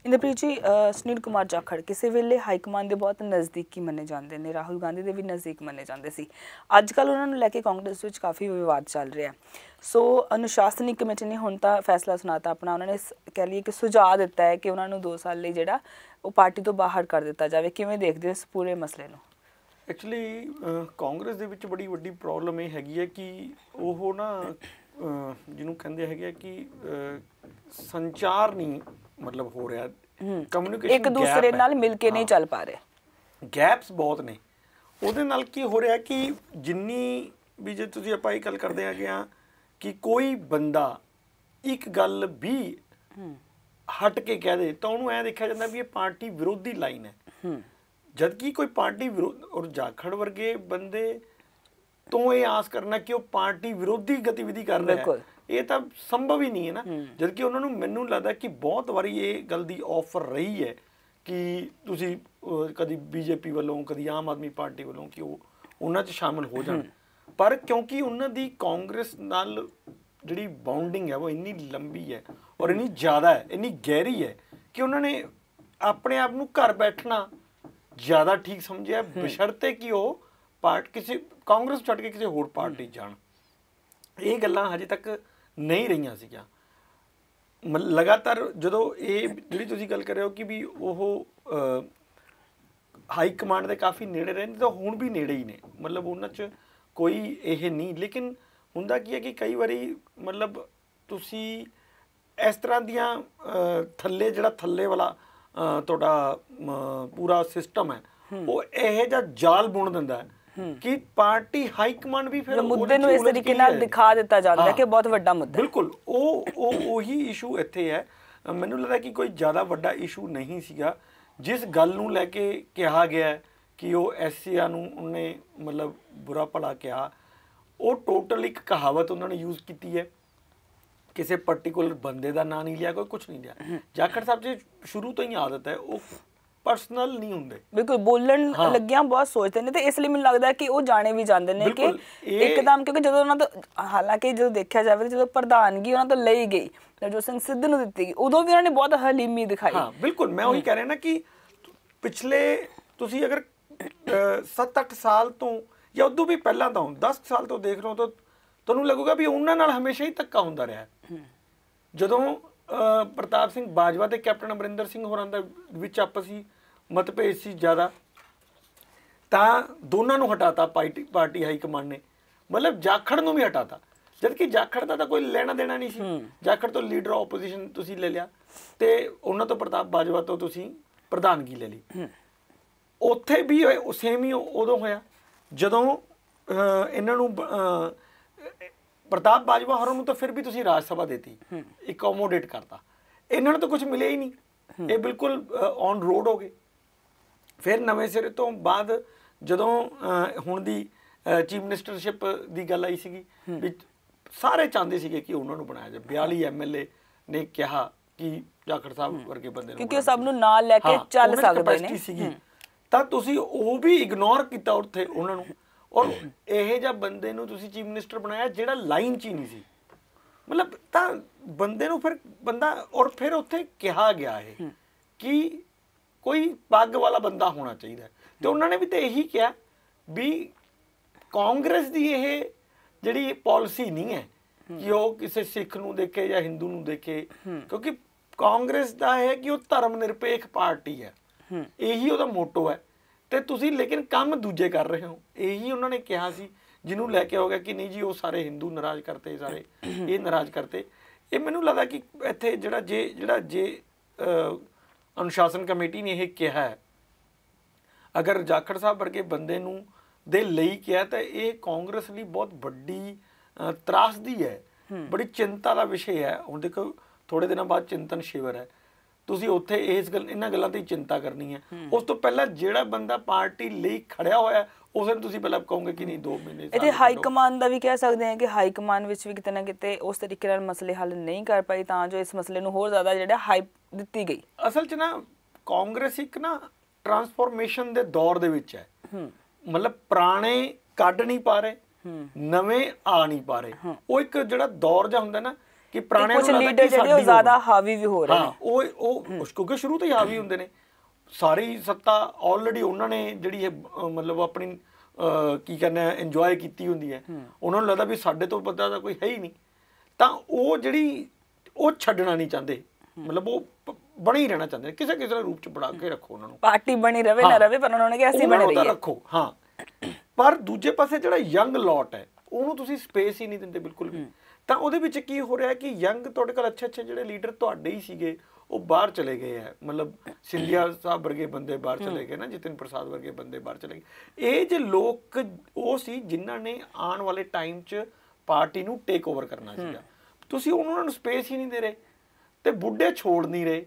ਇੰਦਰਪ੍ਰੀਤ ਜੀ ਸੁਨੀਲ ਕੁਮਾਰ ਜਾਖੜ ਕਿਸੇ ਵੇਲੇ ਹਾਈ ਕਮਾਂਡ ਦੇ ਬਹੁਤ ਨਜ਼ਦੀਕੀ ਮੰਨੇ ਜਾਂਦੇ ਨੇ ਰਾਹੁਲ ਗਾਂਧੀ ਦੇ ਵੀ ਨਜ਼ਦੀਕ ਮੰਨੇ ਜਾਂਦੇ ਸੀ ਅੱਜ ਕੱਲ ਉਹਨਾਂ ਨੂੰ ਲੈ ਕੇ ਕਾਂਗਰਸ ਵਿੱਚ ਕਾਫੀ ਵਿਵਾਦ ਚੱਲ ਰਿਹਾ ਸੋ ਅਨੁਸ਼ਾਸਨੀ ਕਮੇਟੀ ਨੇ ਹੁਣ ਤਾਂ ਫੈਸਲਾ ਸੁਣਾਤਾ ਆਪਣਾ ਉਹਨਾਂ ਨੇ ਕਹਿ ਲਈ ਕਿ ਸੁਝਾਅ ਦਿੱਤਾ ਹੈ ਕਿ ਉਹਨਾਂ ਨੂੰ 2 ਸਾਲ ਲਈ ਜਿਹੜਾ ਉਹ ਪਾਰਟੀ ਤੋਂ ਬਾਹਰ ਕਰ ਦਿੱਤਾ ਜਾਵੇ ਕਿਵੇਂ ਦੇਖਦੇ ਹੋ ਇਸ ਪੂਰੇ ਮਸਲੇ ਨੂੰ ਐਕਚੁਅਲੀ ਕਾਂਗਰਸ ਦੇ ਵਿੱਚ ਬੜੀ ਵੱਡੀ ਪ੍ਰੋਬਲਮ ਇਹ ਹੈਗੀ ਹੈ ਕਿ ਉਹ ਨਾ ਜਿਹਨੂੰ ਕਹਿੰਦੇ ਹੈਗੇ ਕਿ ਸੰਚਾਰ ਨਹੀਂ ਮਤਲਬ ਹੋ ਰਿਹਾ ਕਮਿਊਨੀਕੇਸ਼ਨ ਇੱਕ ਦੂਸਰੇ ਨਾਲ ਮਿਲ ਕੇ ਨਹੀਂ ਚੱਲ ਪਾ ਰਿਹਾ ਗੈਪਸ ਬਹੁਤ ਨੇ ਉਹਦੇ ਨਾਲ ਕੀ ਹੋ ਰਿਹਾ ਕਿ ਜਿੰਨੀ ਵੀ ਜੇ ਤੁਸੀਂ ਆਪਾਂ ਇਹ ਗੱਲ ਕਰਦੇ ਆ ਆ ਕਿ ਕੋਈ ਬੰਦਾ ਇੱਕ ਗੱਲ ਵੀ ਹਟ ਕੇ ਕਹਿ ਦੇ ਤਾਂ ਉਹਨੂੰ ਐ ਦੇਖਿਆ ਜਾਂਦਾ ਵੀ ਇਹ ਪਾਰਟੀ ਵਿਰੋਧੀ ਲਾਈਨ ਹੈ ਜਦਕਿ ਕੋਈ ਪਾਰਟੀ ਵਿਰੋਧ ਔਰ ਜਾਖੜ ਵਰਗੇ ਬੰਦੇ ਤੋਂ ਇਹ ਆਸ ਕਰਨਾ ਕਿ ਉਹ ਪਾਰਟੀ ਵਿਰੋਧੀ ਗਤੀਵਿਧੀ ਕਰ ਰਿਹਾ ਹੈ ਇਹ ਤਾਂ ਸੰਭਵ ਹੀ ਨਹੀਂ ਹੈ ਨਾ ਜਦਕਿ ਉਹਨਾਂ ਨੂੰ ਮੈਨੂੰ ਲੱਗਦਾ ਕਿ ਬਹੁਤ ਵਾਰੀ ਇਹ ਗੱਲ ਦੀ ਆਫਰ ਰਹੀ ਹੈ ਕਿ ਤੁਸੀਂ ਕਦੀ ਬੀਜੇਪੀ ਵੱਲੋਂ ਕਦੀ ਆਮ ਆਦਮੀ ਪਾਰਟੀ ਵੱਲੋਂ ਕਿ ਉਹ ਉਹਨਾਂ 'ਚ ਸ਼ਾਮਲ ਹੋ ਜਾਣ ਪਰ ਕਿਉਂਕਿ ਉਹਨਾਂ ਦੀ ਕਾਂਗਰਸ ਨਾਲ ਜਿਹੜੀ ਬਾਉਂਡਿੰਗ ਹੈ ਉਹ ਇੰਨੀ ਲੰਬੀ ਹੈ ਔਰ ਇੰਨੀ ਜ਼ਿਆਦਾ ਹੈ ਇੰਨੀ ਗਹਿਰੀ ਹੈ ਕਿ ਉਹਨਾਂ ਨੇ ਆਪਣੇ ਆਪ ਨੂੰ ਘਰ ਬੈਠਣਾ ਜ਼ਿਆਦਾ ਠੀਕ ਸਮਝਿਆ ਬਸ਼ਰਤੇ ਕਿ ਉਹ ਪਾਰਟ ਕਿਸੇ ਕਾਂਗਰਸ ਛੱਡ ਕੇ ਕਿਸੇ ਹੋਰ ਪਾਰਟੀ ਜਾਣ ਇਹ ਗੱਲਾਂ ਹਜੇ ਤੱਕ ਨਹੀਂ ਰਹੀਆਂ ਸੀਗੀਆਂ ਲਗਾਤਾਰ ਜਦੋਂ ਇਹ ਜਿਹੜੀ ਤੁਸੀਂ ਗੱਲ ਕਰ ਰਹੇ ਹੋ ਕਿ ਵੀ ਉਹ ਹਾਈ ਕਮਾਂਡ ਦੇ ਕਾਫੀ ਨੇੜੇ ਰਹਿੰਦੇ ਤਾਂ ਹੁਣ ਵੀ ਨੇੜੇ ਹੀ ਨੇ ਮਤਲਬ ਉਹਨਾਂ 'ਚ ਕੋਈ ਇਹ ਨਹੀਂ ਲੇਕਿਨ ਹੁੰਦਾ ਕੀ ਹੈ ਕਿ ਕਈ ਵਾਰੀ ਮਤਲਬ ਤੁਸੀਂ ਇਸ ਤਰ੍ਹਾਂ ਦੀਆਂ ਥੱਲੇ ਜਿਹੜਾ ਥੱਲੇ ਵਾਲਾ ਤੁਹਾਡਾ ਪੂਰਾ ਸਿਸਟਮ ਹੈ ਉਹ ਇਹ ਜਿਹਾ ਜਾਲ ਬੁਣ ਦਿੰਦਾ ਹੈ ਕਿ ਪਾਰਟੀ ਹਾਈ ਕਮਾਂਡ ਵੀ ਫਿਰ ਮੁੱਦੇ ਨੂੰ ਇਸ ਤਰੀਕੇ ਨਾਲ ਦਿਖਾ ਦਿੱਤਾ ਜਾਂਦਾ ਹੈ ਕਿ ਬਹੁਤ ਵੱਡਾ ਮੁੱਦਾ ਬਿਲਕੁਲ ਉਹ ਉਹ ਉਹੀ ਇਸ਼ੂ ਇੱਥੇ ਹੈ ਮੈਨੂੰ ਲੱਗਦਾ ਕਿ ਕੋਈ ਜ਼ਿਆਦਾ ਵੱਡਾ ਇਸ਼ੂ ਨਹੀਂ ਸੀਗਾ ਜਿਸ ਗੱਲ ਨੂੰ ਲੈ ਕੇ ਕਿਹਾ ਗਿਆ ਕਿ ਉਹ ਐਸਸੀਆ ਨੂੰ ਉਹਨੇ ਮਤਲਬ ਬੁਰਾ ਭਲਾ ਕਿਹਾ ਉਹ ਟੋਟਲ ਇੱਕ ਕਹਾਵਤ ਉਹਨਾਂ ਨੇ ਯੂਜ਼ ਕੀਤੀ ਹੈ ਕਿਸੇ ਪਾਰਟਿਕੂਲਰ ਬੰਦੇ ਦਾ ਨਾਂ ਨਹੀਂ ਲਿਆ ਕੋਈ ਕੁਝ ਨਹੀਂ ਲਿਆ ਜਾਖੜ ਸਾਹਿਬ ਜੀ ਸ਼ੁਰੂ ਤੋਂ ਹੀ ਆਦਤ ਹੈ ਉਹ ਪਰਸਨਲ ਨਹੀਂ ਹੁੰਦੇ ਬਿਲਕੁਲ ਬੋਲਣ ਲੱਗਿਆਂ ਬਹੁਤ ਸੋਚਦੇ ਨੇ ਤੇ ਇਸ ਲਈ ਮੈਨੂੰ ਲੱਗਦਾ ਕਿ ਉਹ ਜਾਣੇ ਵੀ ਜਾਂਦੇ ਨੇ ਕਿ ਇੱਕਦਮ ਕਿਉਂਕਿ ਜਦੋਂ ਉਹਨਾਂ ਤੋਂ ਹਾਲਾਂਕਿ ਜਦੋਂ ਦੇਖਿਆ ਜਾਵੇ ਜਦੋਂ ਪ੍ਰਧਾਨਗੀ ਉਹਨਾਂ ਤੋਂ ਲਈ ਗਈ ਜੋ ਸਿੰਘ ਸਿੱਧੂ ਨੂੰ ਦਿੱਤੀ ਗਈ ਉਦੋਂ ਵੀ ਉਹਨਾਂ ਨੇ ਬਹੁਤ ਹਲੀਮੀ ਦਿਖਾਈ ਹਾਂ ਬਿਲਕੁਲ ਮੈਂ ਉਹੀ ਕਹਿ ਰਿਹਾ ਨਾ ਕਿ ਪਿਛਲੇ ਤੁਸੀਂ ਅਗਰ 7-8 ਸਾਲ ਤੋਂ ਜਾਂ ਉਦੋਂ ਵੀ ਪਹਿਲਾਂ ਤੋਂ 10 ਸਾਲ ਤੋਂ ਦੇਖ ਰਹੇ ਹੋ ਤਾਂ ਤੁਹਾਨੂੰ ਲੱਗੂਗਾ ਵੀ ਉਹਨਾਂ ਨਾਲ ਹਮੇਸ਼ਾ ਹੀ ਧੱਕਾ ਹੁੰਦਾ ਰਿਹਾ ਜਦੋਂ ਪ੍ਰਤਾਪ ਸਿੰਘ ਬਾਜਵਾ ਤੇ ਕੈਪਟਨ ਅਮਰਿੰਦਰ ਸਿੰਘ ਹੋਰਾਂ ਦਾ ਵਿੱਚ ਆਪਸੀ ਮਤਭੇਦ ਸੀ ਜ਼ਿਆਦਾ ਤਾਂ ਦੋਨਾਂ ਨੂੰ ਹਟਾਤਾ ਪਾਰਟੀ ਹਾਈ ਕਮਾਂਡ ਨੇ ਮਤਲਬ ਜਾਖੜ ਨੂੰ ਵੀ ਹਟਾਤਾ ਜਦਕਿ ਜਾਖੜ ਦਾ ਤਾਂ ਕੋਈ ਲੈਣਾ ਦੇਣਾ ਨਹੀਂ ਸੀ ਜਾਖੜ ਤੋਂ ਲੀਡਰ ਆਪੋਜੀਸ਼ਨ ਤੁਸੀਂ ਲੈ ਲਿਆ ਤੇ ਉਹਨਾਂ ਤੋਂ ਪ੍ਰਤਾਪ ਬਾਜਵਾ ਤੋਂ ਤੁਸੀਂ ਪ੍ਰਧਾਨਗੀ ਲੈ ਲਈ ਉੱਥੇ ਵੀ ਸੇਮ ਹੀ ਉਦੋਂ ਹੋਇਆ ਜਦੋਂ ਇਹਨਾਂ ਨੂੰ ਪ੍ਰਤਾਪ ਬਾਜਵਾ ਹਰ ਨੂੰ ਤਾਂ ਫਿਰ ਵੀ ਤੁਸੀਂ ਰਾਜ ਸਭਾ ਦਿੱਤੀ ਇਕੋਮੋਡੇਟ ਕਰਤਾ ਇਹਨਾਂ ਨੂੰ ਤਾਂ ਕੁਝ ਮਿਲਿਆ ਹੀ ਨਹੀਂ ਇਹ ਬਿਲਕੁਲ ਔਨ ਰੋਡ ਹੋ ਗਏ ਫਿਰ ਨਵੇਂ ਸਿਰੇ ਤੋਂ ਬਾਅਦ ਜਦੋਂ ਹੁਣ ਦੀ ਚੀਫ ਮਿਨਿਸਟਰਸ਼ਿਪ ਦੀ ਗੱਲ ਆਈ ਸੀਗੀ ਵੀ ਸਾਰੇ ਚਾਹੁੰਦੇ ਸੀਗੇ ਕਿ ਉਹਨਾਂ ਨੂੰ ਬਣਾਇਆ ਜਾਵੇ 42 ਐਮਐਲਏ ਨੇ ਕਿਹਾ ਕਿ ਜਾਖੜ ਸਾਹਿਬ ਵਰਗੇ ਬੰਦੇ ਨੂੰ ਕਿਉਂਕਿ ਉਹ ਸਭ ਨੂੰ ਨਾਲ ਲੈ ਕੇ ਚੱਲ ਸਕਦੇ ਨੇ ਤਾਂ ਤੁਸੀਂ ਉਹ ਵੀ ਇਗਨੋਰ ਕੀਤਾ ਉੱਥੇ ਉਹਨਾਂ ਨੂੰ ਔਰ ਇਹ ਜਿਹਾ ਬੰਦੇ ਨੂੰ ਤੁਸੀਂ ਚੀਫ ਮਿਨਿਸਟਰ ਬਣਾਇਆ ਜਿਹੜਾ ਲਾਈਨ 'ਚ ਹੀ ਨਹੀਂ ਸੀ ਮਤਲਬ ਤਾਂ ਬੰਦੇ ਨੂੰ ਫਿਰ ਬੰਦਾ ਔਰ ਫਿਰ ਉੱਥੇ ਕਿਹਾ ਗਿਆ ਇਹ ਕਿ ਕੋਈ ਪੱਗ ਵਾਲਾ ਬੰਦਾ ਹੋਣਾ ਚਾਹੀਦਾ ਤੇ ਉਹਨਾਂ ਨੇ ਵੀ ਤੇ ਇਹੀ ਕਿਹਾ ਵੀ ਕਾਂਗਰਸ ਦੀ ਇਹ ਜਿਹੜੀ ਪਾਲਿਸੀ ਨਹੀਂ ਹੈ ਕਿ ਉਹ ਕਿਸੇ ਸਿੱਖ ਨੂੰ ਦੇਖੇ ਜਾਂ ਹਿੰਦੂ ਨੂੰ ਦੇਖੇ ਕਿਉਂਕਿ ਕਾਂਗਰਸ ਦਾ ਹੈ ਕਿ ਉਹ ਧਰਮ ਨਿਰਪੇਖ ਪਾਰਟੀ ਹੈ ਇਹੀ ਉਹਦਾ ਮੋਟੋ ਹੈ ਤੇ ਤੁਸੀਂ ਲੇਕਿਨ ਕੰਮ ਦੂਜੇ ਕਰ ਰਹੇ ਹੋ ਇਹੀ ਉਹਨਾਂ ਨੇ ਕਿਹਾ ਸੀ ਜਿਹਨੂੰ ਲੈ ਕੇ ਹੋ ਗਿਆ ਕਿ ਨਹੀਂ ਜੀ ਉਹ ਸਾਰੇ ਹਿੰਦੂ ਨਾਰਾਜ਼ ਕਰਤੇ ਸਾਰੇ ਇਹ ਨਾਰਾਜ਼ ਕਰਤੇ ਇਹ ਮੈਨੂੰ ਲੱਗਾ ਕਿ ਇੱਥੇ ਜਿਹੜਾ ਜੇ ਜਿਹੜਾ ਜੇ ਅਨੁਸ਼ਾਸਨ ਕਮੇਟੀ ਨੇ ਇਹ ਕਿਹਾ ਅਗਰ ਜਾਖੜ ਸਾਹਿਬ ਵਰਗੇ ਬੰਦੇ ਨੂੰ ਦੇ ਲਈ ਕਿਹਾ ਤਾਂ ਇਹ ਕਾਂਗਰਸ ਲਈ ਬਹੁਤ ਵੱਡੀ ਤਰਾਸਦੀ ਹੈ ਬੜੀ ਚਿੰਤਾ ਦਾ ਵਿਸ਼ੇ ਹੈ ਹੁਣ ਦੇਖੋ ਥੋੜੇ ਦਿਨਾਂ ਬਾਅਦ ਚਿੰਤਨ ਸ਼ਿਵਰ ਹੈ ਤੁਸੀਂ ਉੱਥੇ ਇਸ ਗੱਲ ਇਹਨਾਂ ਗੱਲਾਂ ਤੇ ਚਿੰਤਾ ਕਰਨੀ ਹੈ ਉਸ ਤੋਂ ਪਹਿਲਾਂ ਜਿਹੜਾ ਬੰਦਾ ਪਾਰਟੀ ਲਈ ਖੜਿਆ ਹੋਇਆ ਉਸ ਨੂੰ ਤੁਸੀਂ ਪਹਿਲਾਂ ਕਹੋਗੇ ਕਿ ਨਹੀਂ 2 ਮਹੀਨੇ ਇਹਦੇ ਹਾਈ ਕਮਾਂਡ ਦਾ ਵੀ ਕਹਿ ਸਕਦੇ ਹਾਂ ਕਿ ਹਾਈ ਕਮਾਂਡ ਵਿੱਚ ਵੀ ਕਿਤੇ ਨਾ ਕਿਤੇ ਉਸ ਤਰੀਕੇ ਨਾਲ ਮਸਲੇ ਹੱਲ ਨਹੀਂ ਕਰ ਪਾਈ ਤਾਂ ਜੋ ਇਸ ਮਸਲੇ ਨੂੰ ਹੋਰ ਜ਼ਿਆਦਾ ਜਿਹੜਾ ਹਾਈਪ ਦਿੱਤੀ ਗਈ ਅਸਲ 'ਚ ਨਾ ਕਾਂਗਰਸ ਇੱਕ ਨਾ ਟਰਾਂਸਫਾਰਮੇਸ਼ਨ ਦੇ ਦੌਰ ਦੇ ਵਿੱਚ ਹੈ ਮਤਲਬ ਪੁਰਾਣੇ ਕੱਢ ਨਹੀਂ ਪਾਰੇ ਨਵੇਂ ਆ ਨਹੀਂ ਪਾਰੇ ਉਹ ਇੱਕ ਜਿਹੜਾ ਦੌਰ ਜਾਂ ਹੁੰਦਾ ਨਾ ਕਿ ਪੁਰਾਣੇ ਕੁਝ ਲੀਡਰ ਜਿਹੜੇ ਉਹ ਜ਼ਿਆਦਾ ਹਾਵੀ ਵੀ ਹੋ ਰਹੇ ਨੇ ਉਹ ਉਹ ਕਿਉਂਕਿ ਸ਼ੁਰੂ ਤੋਂ ਹੀ ਹਾਵੀ ਹੁੰਦੇ ਨੇ ਸਾਰੀ ਸੱਤਾ ਆਲਰੇਡੀ ਉਹਨਾਂ ਨੇ ਜਿਹੜੀ ਇਹ ਮਤਲਬ ਆਪਣੀ ਕੀ ਕਹਿੰਦੇ ਇੰਜੋਏ ਕੀਤੀ ਹੁੰਦੀ ਹੈ ਉਹਨਾਂ ਨੂੰ ਲੱਗਦਾ ਵੀ ਸਾਡੇ ਤੋਂ ਪਤਾ ਤਾਂ ਕੋਈ ਹੈ ਹੀ ਨਹੀਂ ਤਾਂ ਉਹ ਜਿਹੜੀ ਉਹ ਛੱਡਣਾ ਨਹੀਂ ਚਾਹੁੰਦੇ ਮਤਲਬ ਉਹ ਬਣੇ ਹੀ ਰਹਿਣਾ ਚਾਹੁੰਦੇ ਕਿਸੇ ਕਿਸੇ ਕਿਸੇ ਰੂਪ ਚ ਬਣਾ ਕੇ ਰੱਖੋ ਉਹਨਾਂ ਨੂੰ ਪਾਰਟੀ ਬਣੀ ਰਵੇ ਨਾ ਰਵੇ ਪਰ ਉਹਨਾਂ ਨੇ ਕਿ ਅਸੀਂ ਬਣੇ ਰਹੀਏ ਰੱਖੋ ਹਾਂ ਪਰ ਦੂਜੇ ਪਾਸੇ ਜਿਹੜਾ ਯੰਗ ਲੋਟ ਹੈ ਉਹਨੂੰ ਤੁਸੀਂ ਸਪੇਸ ਹੀ ਨਹੀਂ ਦਿੰਦੇ ਬਿਲਕੁਲ ਵੀ ਤਾਂ ਉਹਦੇ ਵਿੱਚ ਕੀ ਹੋ ਰਿਹਾ ਕਿ ਯੰਗ ਤੁਹਾਡੇ ਕੋਲ ਅੱਛੇ ਅੱਛੇ ਜਿਹੜੇ ਲੀਡਰ ਤੁਹਾਡੇ ਹੀ ਸੀਗੇ ਉਹ ਬਾਹਰ ਚਲੇ ਗਏ ਆ ਮਤਲਬ ਸਿੰਧਿਆ ਸਾਹਿਬ ਵਰਗੇ ਬੰਦੇ ਬਾਹਰ ਚਲੇ ਗਏ ਨਾ ਜਿਤਨ ਪ੍ਰਸਾਦ ਵਰਗੇ ਬੰਦੇ ਬਾਹਰ ਚਲੇ ਗਏ ਇਹ ਜੇ ਲੋਕ ਉਹ ਸੀ ਜਿਨ੍ਹਾਂ ਨੇ ਆਉਣ ਵਾਲੇ ਟਾਈਮ 'ਚ ਪਾਰਟੀ ਨੂੰ ਟੇਕ ਓਵਰ ਕਰਨਾ ਸੀਗਾ ਤੁਸੀਂ ਉਹਨਾਂ ਨੂੰ ਸਪੇਸ ਹੀ ਨਹੀਂ ਦੇ ਰਹੇ ਤੇ ਬੁੱਢੇ ਛੋੜ ਨਹੀਂ ਰਹੇ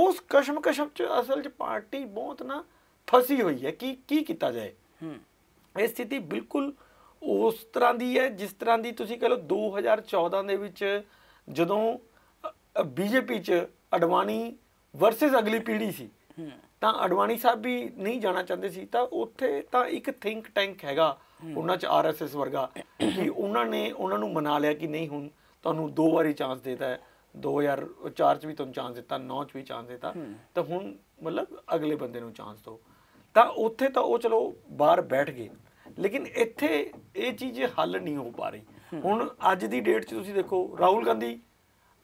ਉਸ ਕਸ਼ਮਕਸ਼ਮ 'ਚ ਅਸਲ 'ਚ ਪਾਰਟੀ ਬਹੁਤ ਨਾ ਫਸੀ ਹੋਈ ਹੈ ਕੀ ਕੀ ਕੀਤਾ ਜਾਏ ਇਹ ਸਥਿਤੀ ਬਿਲਕੁਲ ਉਸ ਤਰ੍ਹਾਂ ਦੀ ਹੈ ਜਿਸ ਤਰ੍ਹਾਂ ਦੀ ਤੁਸੀਂ ਕਹ ਲਓ 2014 ਦੇ ਵਿੱਚ ਜਦੋਂ ਬੀਜੇਪੀ 'ਚ ਅਡਵਾਨੀ ਵਰਸਸ ਅਗਲੀ ਪੀੜ੍ਹੀ ਸੀ ਤਾਂ ਅਡਵਾਨੀ ਸਾਹਿਬ ਵੀ ਨਹੀਂ ਜਾਣਾ ਚਾਹੁੰਦੇ ਸੀ ਤਾਂ ਉੱਥੇ ਤਾਂ ਇੱਕ ਥਿੰਕ ਟੈਂਕ ਹੈਗਾ ਉਹਨਾਂ 'ਚ ਆਰਐਸਐਸ ਵਰਗਾ ਕਿ ਉਹਨਾਂ ਨੇ ਉਹਨਾਂ ਨੂੰ ਮਨਾ ਲਿਆ ਕਿ ਨਹੀਂ ਹੁਣ ਤੁਹਾਨੂੰ ਦੋ ਵਾਰੀ ਚਾਂਸ ਦਿੱਤਾ ਹੈ 2004 ਚ ਵੀ ਤੁਹਾਨੂੰ ਚਾਂਸ ਦਿੱਤਾ 9 ਚ ਵੀ ਚਾਂਸ ਦਿੱਤਾ ਤਾਂ ਹੁਣ ਮਤਲਬ ਅਗਲੇ ਬੰਦੇ ਨੂੰ ਚਾਂਸ ਦਿਓ ਤਾਂ ਉੱਥੇ ਤਾਂ ਉਹ ਚਲੋ ਬਾਹਰ ਬੈਠ ਗਏ ਲੇਕਿਨ ਇੱਥੇ ਇਹ ਚੀਜ਼ ਹੱਲ ਨਹੀਂ ਹੋ ਪਾ ਰਹੀ ਹੁਣ ਅੱਜ ਦੀ ਡੇਟ 'ਚ ਤੁਸੀਂ ਦੇਖੋ ਰਾਹੁਲ ਗਾਂਧੀ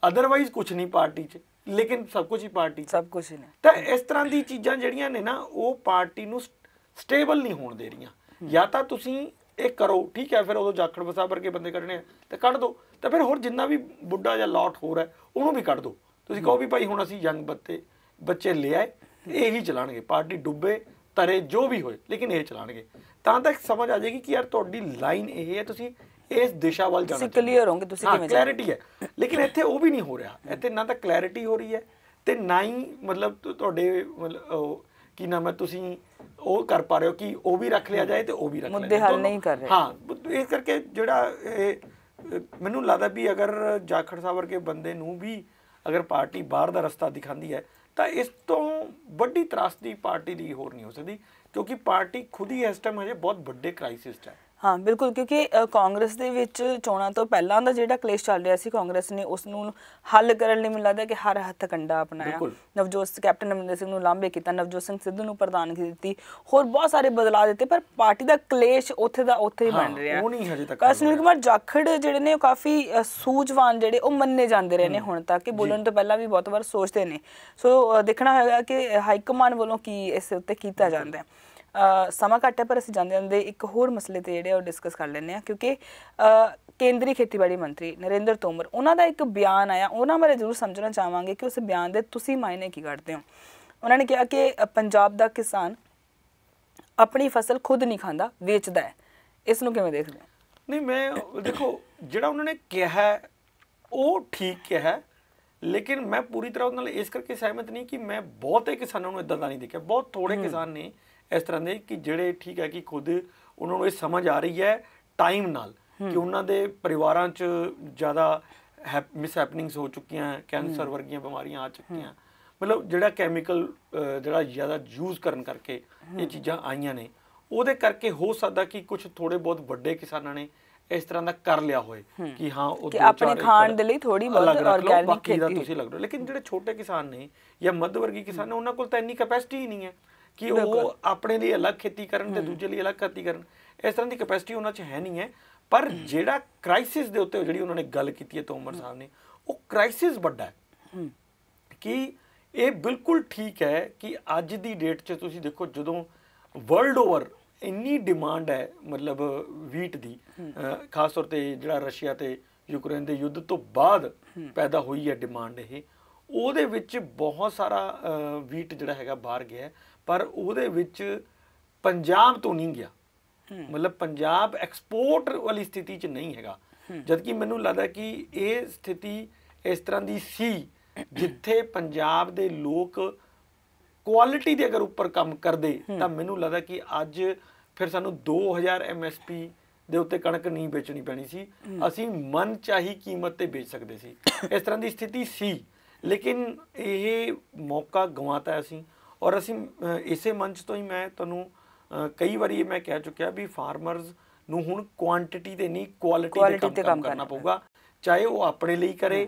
ਅਦਰਵਾਈਜ਼ ਕੁਝ ਨਹੀਂ ਪਾਰਟੀ 'ਚ ਲੇਕਿਨ ਸਭ ਕੁਝ ਹੀ ਪਾਰਟੀ ਸਭ ਕੁਝ ਹੀ ਨੇ ਤਾਂ ਇਸ ਤਰ੍ਹਾਂ ਦੀ ਚੀਜ਼ਾਂ ਜਿਹੜੀਆਂ ਨੇ ਨਾ ਉਹ ਪਾਰਟੀ ਨੂੰ ਸਟੇਬਲ ਨਹੀਂ ਹੋਣ ਦੇ ਰਹੀਆਂ ਜਾਂ ਤਾਂ ਤੁਸੀਂ ਇਹ ਕਰੋ ਠੀਕ ਹੈ ਫਿਰ ਉਦੋਂ ਜਾਖੜ ਵਸਾ ਵਰਗੇ ਬੰਦੇ ਕੱਢਣੇ ਆ ਤੇ ਕੱਢ ਦੋ ਤਾਂ ਫਿਰ ਹੋਰ ਜਿੰਨਾ ਵੀ ਬੁੱਢਾ ਜਾਂ ਲੌਟ ਹੋ ਰਿਹਾ ਉਹਨੂੰ ਵੀ ਕੱਢ ਦੋ ਤੁਸੀਂ ਕਹੋ ਵੀ ਭਾਈ ਹੁਣ ਅਸੀਂ ਯੰਗ ਬੱਤੇ ਬੱਚੇ ਲਿਆਏ ਆਏ ਇਹੀ ਚਲਾਣਗੇ ਪਾਰਟੀ ਡੁੱਬੇ ਤਰੇ ਜੋ ਵੀ ਹੋਏ ਲੇਕਿਨ ਇਹ ਚਲਾਣਗੇ ਤਾਂ ਤੱਕ ਸਮਝ ਆ ਜਾਏਗੀ ਕਿ ਯਾਰ ਤੁਹਾਡੀ ਲਾਈਨ ਇਹ ਹੈ ਤੁਸੀਂ ਇਸ ਦਿਸ਼ਾ ਵੱਲ ਜਾਣਾ ਤੁਸੀਂ ਕਲੀਅਰ ਹੋਗੇ ਤੁਸੀਂ ਕਿਵੇਂ ਕਲੈਰਿਟੀ ਹੈ ਲੇਕਿਨ ਇੱਥੇ ਉਹ ਵੀ ਨਹੀਂ ਹੋ ਰਿਹਾ ਇੱਥੇ ਨਾ ਤਾਂ ਕਲੈਰਿਟੀ ਹੋ ਰਹੀ ਹੈ ਤੇ ਨਾ ਹੀ ਮਤਲਬ ਤੁਹਾਡੇ ਮਤਲਬ ਕੀ ਨਾਮ ਹੈ ਤੁਸੀਂ ਉਹ ਕਰ ਪਾ ਰਹੇ ਹੋ ਕਿ ਉਹ ਵੀ ਰੱਖ ਲਿਆ ਜਾਏ ਤੇ ਉਹ ਵੀ ਰੱਖ ਲਿਆ ਮੁੱਦੇ ਹੱਲ ਨਹੀਂ ਕਰ ਰਹੇ ਹਾਂ ਇਸ ਕਰਕੇ ਜਿਹੜਾ ਮੈਨੂੰ ਲੱਗਦਾ ਵੀ ਅਗਰ ਜਾਖੜ ਸਾਹਿਬ ਵਰਗੇ ਬੰਦੇ ਨੂੰ ਵੀ ਅਗਰ ਪਾਰਟੀ ਬਾਹਰ ਦਾ ਰਸਤਾ ਦਿਖਾਉਂਦੀ ਹੈ ਤਾਂ ਇਸ ਤੋਂ ਵੱਡੀ ਤਰਾਸਦੀ ਪਾਰਟੀ ਦੀ ਹੋਰ ਨਹੀਂ ਹੋ ਸਕਦੀ ਕਿਉਂਕਿ ਪਾਰਟੀ ਖੁਦ ਹੀ ਇਸ ਟਾਈਮ ਹਜੇ ਬਹੁਤ ਵੱਡੇ ਕ੍ਰਾਈਸਿਸ 'ਚ ਹੈ ਹਾਂ ਬਿਲਕੁਲ ਕਿਉਂਕਿ ਕਾਂਗਰਸ ਦੇ ਵਿੱਚ ਚੋਣਾਂ ਤੋਂ ਪਹਿਲਾਂ ਦਾ ਜਿਹੜਾ ਕਲੇਸ਼ ਚੱਲ ਰਿਹਾ ਸੀ ਕਾਂਗਰਸ ਨੇ ਉਸ ਨੂੰ ਹੱਲ ਕਰਨ ਲਈ ਮਿਲਦਾ ਹੈ ਕਿ ਹਰ ਹੱਥ ਕੰਡਾ ਅਪਣਾਇਆ ਨਵਜੋਤ ਕੈਪਟਨ ਅਮਰਿੰਦਰ ਸਿੰਘ ਨੂੰ ਲਾਂਭੇ ਕੀਤਾ ਨਵਜੋਤ ਸਿੰਘ ਸਿੱਧੂ ਨੂੰ ਪ੍ਰਧਾਨਗੀ ਦਿੱਤੀ ਹੋਰ ਬਹੁਤ ਸਾਰੇ ਬਦਲਾਅ ਦਿੱਤੇ ਪਰ ਪਾਰਟੀ ਦਾ ਕਲੇਸ਼ ਉੱਥੇ ਦਾ ਉੱਥੇ ਹੀ ਬਣ ਰਿਹਾ ਉਹ ਨਹੀਂ ਹਜੇ ਤੱਕ ਅਸਨੀਲ ਕੁਮਾਰ ਜਾਖੜ ਜਿਹੜੇ ਨੇ ਉਹ ਕਾਫੀ ਸੂਝਵਾਨ ਜਿਹੜੇ ਉਹ ਮੰਨੇ ਜਾਂਦੇ ਰਹੇ ਨੇ ਹੁਣ ਤੱਕ ਕਿ ਬੋਲਣ ਤੋਂ ਪਹਿਲਾਂ ਵੀ ਬਹੁਤ ਵਾਰ ਸੋਚਦੇ ਨੇ ਸੋ ਦੇਖਣਾ ਹੋਏਗਾ ਕਿ ਹਾਈ ਕਮਾਂਡ ਵੱਲੋਂ ਕੀ ਇਸ ਉੱਤੇ ਕੀਤਾ ਜਾਂਦਾ ਹੈ ਸਮਾਂ ਘੱਟ ਹੈ ਪਰ ਅਸੀਂ ਜਾਂਦੇ ਜਾਂਦੇ ਇੱਕ ਹੋਰ ਮਸਲੇ ਤੇ ਜਿਹੜੇ ਉਹ ਡਿਸਕਸ ਕਰ ਲੈਣੇ ਆ ਕਿਉਂਕਿ ਕੇਂਦਰੀ ਖੇਤੀਬਾੜੀ ਮੰਤਰੀ ਨਰਿੰਦਰ ਤੋਮਰ ਉਹਨਾਂ ਦਾ ਇੱਕ ਬਿਆਨ ਆਇਆ ਉਹਨਾਂ ਬਾਰੇ ਜ਼ਰੂਰ ਸਮਝਣਾ ਚਾਹਾਂਗੇ ਕਿ ਉਸ ਬਿਆਨ ਦੇ ਤੁਸੀਂ ਮਾਇਨੇ ਕੀ ਕਰਦੇ ਹੋ ਉਹਨਾਂ ਨੇ ਕਿਹਾ ਕਿ ਪੰਜਾਬ ਦਾ ਕਿਸਾਨ ਆਪਣੀ ਫਸਲ ਖੁਦ ਨਹੀਂ ਖਾਂਦਾ ਵੇਚਦਾ ਹੈ ਇਸ ਨੂੰ ਕਿਵੇਂ ਦੇਖਦੇ ਹੋ ਨਹੀਂ ਮੈਂ ਦੇਖੋ ਜਿਹੜਾ ਉਹਨਾਂ ਨੇ ਕਿਹਾ ਉਹ ਠੀਕ ਕਿਹਾ ਲੇਕਿਨ ਮੈਂ ਪੂਰੀ ਤਰ੍ਹਾਂ ਉਹਨਾਂ ਨਾਲ ਇਸ ਕਰਕੇ ਸਹਿਮਤ ਨਹੀਂ ਕਿ ਮੈਂ ਬਹੁਤੇ ਕਿਸਾਨਾਂ ਨੂੰ ਇਦਾਂ ਦਾ ਨਹੀਂ ਦੇਖਿਆ ਬਹੁਤ ਥੋੜੇ ਕਿਸਾਨ ਨੇ ਇਸ ਤਰ੍ਹਾਂ ਦੇ ਕਿ ਜਿਹੜੇ ਠੀਕ ਹੈ ਕਿ ਖੁਦ ਉਹਨਾਂ ਨੂੰ ਇਹ ਸਮਝ ਆ ਰਹੀ ਹੈ ਟਾਈਮ ਨਾਲ ਕਿ ਉਹਨਾਂ ਦੇ ਪਰਿਵਾਰਾਂ 'ਚ ਜ਼ਿਆਦਾ ਮਿਸ ਹੈਪਨਿੰਗਸ ਹੋ ਚੁੱਕੀਆਂ ਕੈਂਸਰ ਵਰਗੀਆਂ ਬਿਮਾਰੀਆਂ ਆ ਚੁੱਕੀਆਂ ਮਤਲਬ ਜਿਹੜਾ ਕੈਮੀਕਲ ਜਿਹੜਾ ਜ਼ਿਆਦਾ ਯੂਜ਼ ਕਰਨ ਕਰਕੇ ਇਹ ਚੀਜ਼ਾਂ ਆਈਆਂ ਨੇ ਉਹਦੇ ਕਰਕੇ ਹੋ ਸਕਦਾ ਕਿ ਕੁਝ ਥੋੜੇ ਬਹੁਤ ਵੱਡੇ ਕਿਸਾਨਾਂ ਨੇ ਇਸ ਤਰ੍ਹਾਂ ਦਾ ਕਰ ਲਿਆ ਹੋਏ ਕਿ ਹਾਂ ਉਹ ਕਿ ਆਪਣੇ ਖਾਣ ਦੇ ਲਈ ਥੋੜੀ ਬਹੁਤ ਆਰਗੈਨਿਕ ਖੇਤੀ ਤੁਸੀਂ ਲੱਗ ਰਹੇ ਲੇਕਿਨ ਜਿਹੜੇ ਛੋਟੇ ਕਿਸਾਨ ਨੇ ਜਾਂ ਮੱਧ ਵਰਗੀ ਕਿਸਾਨ ਨੇ ਉਹਨਾਂ ਕੋਲ ਤਾਂ ਇੰਨੀ ਕੈਪੈਸਿਟੀ ਹੀ ਨਹੀਂ ਹੈ ਕਿ ਉਹ ਆਪਣੇ ਲਈ ਅਲੱਗ ਖੇਤੀ ਕਰਨ ਤੇ ਦੂਜੇ ਲਈ ਅਲੱਗ ਖੇਤੀ ਕਰਨ ਇਸ ਤਰ੍ਹਾਂ ਦੀ ਕੈਪੈਸਿਟੀ ਉਹਨਾਂ 'ਚ ਹੈ ਨਹੀਂ ਹੈ ਪਰ ਜਿਹੜਾ ਕ੍ਰਾਈਸਿਸ ਦੇ ਉੱਤੇ ਜਿਹੜੀ ਉਹਨਾਂ ਨੇ ਗੱਲ ਕੀਤੀ ਹੈ ਤੋਮਰ ਸਾਹਿਬ ਨੇ ਉਹ ਕ੍ਰਾਈਸਿਸ ਵੱਡਾ ਹੈ ਕਿ ਇਹ ਬਿਲਕੁਲ ਠੀਕ ਹੈ ਕਿ ਅੱਜ ਦੀ ਡੇਟ 'ਚ ਤੁਸੀਂ ਦੇਖੋ ਜਦੋਂ ਵਰਲਡ ਓਵਰ ਇੰਨੀ ਡਿਮਾਂਡ ਹੈ ਮਤਲਬ ਵੀਟ ਦੀ ਖਾਸ ਤੌਰ ਤੇ ਜਿਹੜਾ ਰਸ਼ੀਆ ਤੇ ਯੂਕਰੇਨ ਦੇ ਯੁੱਧ ਤੋਂ ਬਾਅਦ ਪੈਦਾ ਹੋਈ ਹੈ ਡਿਮਾਂਡ ਇਹ ਉਹਦੇ ਵਿੱਚ ਬਹੁਤ ਸਾਰਾ ਵੀਟ ਜਿਹੜਾ ਹੈਗਾ ਬਾਹਰ ਗਿਆ ਪਰ ਉਹਦੇ ਵਿੱਚ ਪੰਜਾਬ ਤੋਂ ਨਹੀਂ ਗਿਆ ਮਤਲਬ ਪੰਜਾਬ ਐਕਸਪੋਰਟ ਵਾਲੀ ਸਥਿਤੀ 'ਚ ਨਹੀਂ ਹੈਗਾ ਜਦਕਿ ਮੈਨੂੰ ਲੱਗਦਾ ਕਿ ਇਹ ਸਥਿਤੀ ਇਸ ਤਰ੍ਹਾਂ ਦੀ ਸੀ ਜਿੱਥੇ ਪੰਜਾਬ ਦੇ ਲੋਕ ਕੁਆਲਿਟੀ ਦੇ ਅਗਰ ਉੱਪਰ ਕੰਮ ਕਰਦੇ ਤਾਂ ਮੈਨੂੰ ਲੱਗਦਾ ਕਿ ਅੱਜ ਫਿਰ ਸਾਨੂੰ 2000 ਐਮਐਸਪੀ ਦੇ ਉੱਤੇ ਕਣਕ ਨਹੀਂ ਵੇਚਣੀ ਪੈਣੀ ਸੀ ਅਸੀਂ ਮਨ ਚਾਹੀ ਕੀਮਤ ਤੇ ਵੇਚ ਸਕਦੇ ਸੀ ਇਸ ਤਰ੍ਹਾਂ ਦੀ ਸਥਿਤੀ ਸੀ ਲੇਕਿਨ ਇਹ ਮੌਕਾ ਗਵਾਤਾ ਅਸੀਂ ਔਰ ਅਸੀਂ ਇਸੇ ਮੰਚ ਤੋਂ ਹੀ ਮੈਂ ਤੁਹਾਨੂੰ ਕਈ ਵਾਰੀ ਮੈਂ ਕਹਿ ਚੁੱਕਿਆ ਵੀ ਫਾਰਮਰਸ ਨੂੰ ਹੁਣ ਕੁਆਂਟੀਟੀ ਤੇ ਨਹੀਂ ਕੁਆਲਿਟੀ ਤੇ ਕੰਮ ਕਰਨਾ ਪਊਗਾ ਚਾਹੇ ਉਹ ਆਪਣੇ ਲਈ ਕਰੇ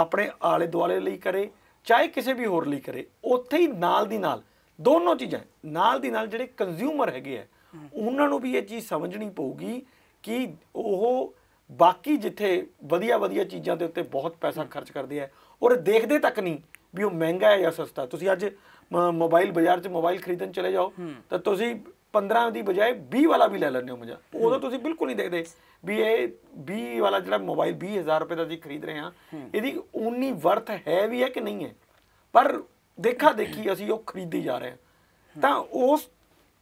ਆਪਣੇ ਆਲੇ ਦੁਆਲੇ ਲਈ ਕਰੇ ਚਾਹੇ ਕਿਸੇ ਵੀ ਹੋਰ ਲਈ ਕਰੇ ਉੱਥੇ ਹੀ ਨਾਲ ਦੀ ਨਾਲ ਦੋਨੋਂ ਚੀਜ਼ਾਂ ਨਾਲ ਦੀ ਨਾਲ ਜਿਹੜੇ ਕੰਜ਼ਿਊਮਰ ਹੈਗੇ ਆ ਉਹਨਾਂ ਨੂੰ ਵੀ ਇਹ ਚੀਜ਼ ਸਮਝਣੀ ਪਊਗੀ ਕਿ ਉਹ ਬਾਕੀ ਜਿੱਥੇ ਵਧੀਆ ਵਧੀਆ ਚੀਜ਼ਾਂ ਦੇ ਉੱਤੇ ਬਹੁਤ ਪੈਸਾ ਖਰਚ ਕਰਦੇ ਆ ਔਰ ਦੇਖਦੇ ਤੱਕ ਨਹੀਂ ਵੀ ਉਹ ਮਹਿੰਗਾ ਹੈ ਜਾਂ ਸਸਤਾ ਤੁਸੀਂ ਅੱਜ ਮੋਬਾਈਲ ਬਾਜ਼ਾਰ 'ਚ ਮੋਬਾਈਲ ਖਰੀਦਣ ਚਲੇ ਜਾਓ ਤਾਂ ਤੁਸੀਂ 15 ਦੀ ਬਜਾਏ 20 ਵਾਲਾ ਵੀ ਲੈ ਲੈਂਦੇ ਹੋ ਮਜਾ ਤਾਂ ਤੁਸੀਂ ਬਿਲਕੁਲ ਨਹੀਂ ਦੇਖਦੇ ਵੀ ਇਹ 20 ਵਾਲਾ ਜਿਹੜਾ ਮੋਬਾਈਲ 20000 ਰੁਪਏ ਦਾ ਜੀ ਖਰੀਦ ਰਹੇ ਆ ਇਹਦੀ ਉਨੀ ਵਰਥ ਹੈ ਵੀ ਹੈ ਕਿ ਨਹੀਂ ਹੈ ਪਰ ਦੇਖਾ ਦੇਖੀ ਅਸੀਂ ਉਹ ਖਰੀਦੀ ਜਾ ਰਹੇ ਹਾਂ ਤਾਂ ਉਸ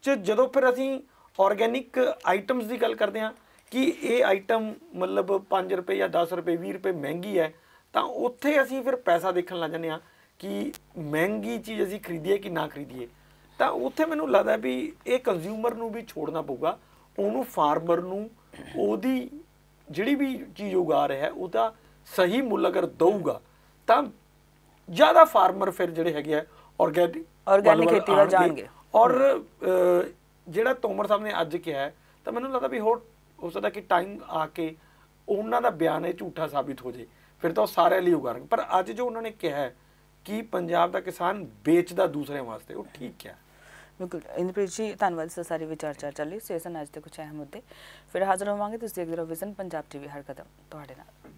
ਚ ਜਦੋਂ ਫਿਰ ਅਸੀਂ ਆਰਗੈਨਿਕ ਆਈਟਮਸ ਦੀ ਗੱਲ ਕਰਦੇ ਹਾਂ ਕਿ ਇਹ ਆਈਟਮ ਮਤਲਬ 5 ਰੁਪਏ ਜਾਂ 10 ਰੁਪਏ 20 ਰੁਪਏ ਮਹਿੰਗੀ ਹੈ ਤਾਂ ਉੱਥੇ ਅਸੀਂ ਫਿਰ ਪੈਸਾ ਦੇਖਣ ਲੱਗ ਆ ਕਿ ਮਹਿੰਗੀ ਚੀਜ਼ ਅਸੀਂ ਖਰੀਦੀਏ ਕਿ ਨਾ ਖਰੀਦੀਏ ਤਾਂ ਉੱਥੇ ਮੈਨੂੰ ਲੱਗਦਾ ਵੀ ਇਹ ਕੰਜ਼ਿਊਮਰ ਨੂੰ ਵੀ ਛੋੜਨਾ ਪਊਗਾ ਉਹਨੂੰ ਫਾਰਮਰ ਨੂੰ ਉਹਦੀ ਜਿਹੜੀ ਵੀ ਚੀਜ਼ ਉਗਾ ਰਿਹਾ ਉਹਦਾ ਸਹੀ ਮੁੱਲ ਅਗਰ ਦਊਗਾ ਤਾਂ ਜ਼ਿਆਦਾ ਫਾਰਮਰ ਫਿਰ ਜਿਹੜੇ ਹੈਗੇ ਆ ਆਰਗੈਨਿਕ ਆਰਗੈਨਿਕ ਖੇਤੀ ਦਾ ਜਾਣਗੇ ਔਰ ਜਿਹੜਾ ਤੋਮਰ ਸਾਹਿਬ ਨੇ ਅੱਜ ਕਿਹਾ ਹੈ ਤਾਂ ਮੈਨੂੰ ਲੱਗਦਾ ਵੀ ਹੋਰ ਹੋ ਸਕਦਾ ਕਿ ਟਾਈਮ ਆ ਕੇ ਉਹਨਾਂ ਦਾ ਬਿਆਨ ਇਹ ਝੂਠਾ ਸਾਬਿਤ ਹੋ ਜੇ ਫਿਰ ਤਾਂ ਉਹ ਸਾਰਿਆਂ ਲਈ ਉਗਾਰਨ ਪਰ ਅੱਜ ਜੋ ਉਹਨਾਂ ਨੇ ਕਿਹਾ ਹੈ ਕਿ ਪੰਜਾਬ ਦਾ ਕਿਸਾਨ ਵੇਚਦਾ ਦੂਸਰੇ ਵਾਸਤੇ ਉਹ ਠੀਕ ਹੈ ਬਿਲਕੁਲ ਇੰਦਰਪ੍ਰੀਤ ਜੀ ਧੰਨਵਾਦ ਸਰ ਸਾਰੇ ਵਿਚਾਰ ਚਰਚਾ ਲਈ ਸੇਸਨ ਅੱਜ ਦੇ ਕੁਝ ਅਹਿਮ ਮੁੱਦੇ ਫਿਰ ਹਾਜ਼ਰ ਹੋਵਾਂਗੇ ਤੁਸੀਂ ਦੇਖਦੇ ਰਹੋ ਵਿਜ਼ਨ ਪੰਜਾਬ ਟੀਵੀ ਹਰ ਕਦਮ ਤੁਹਾਡੇ ਨਾਲ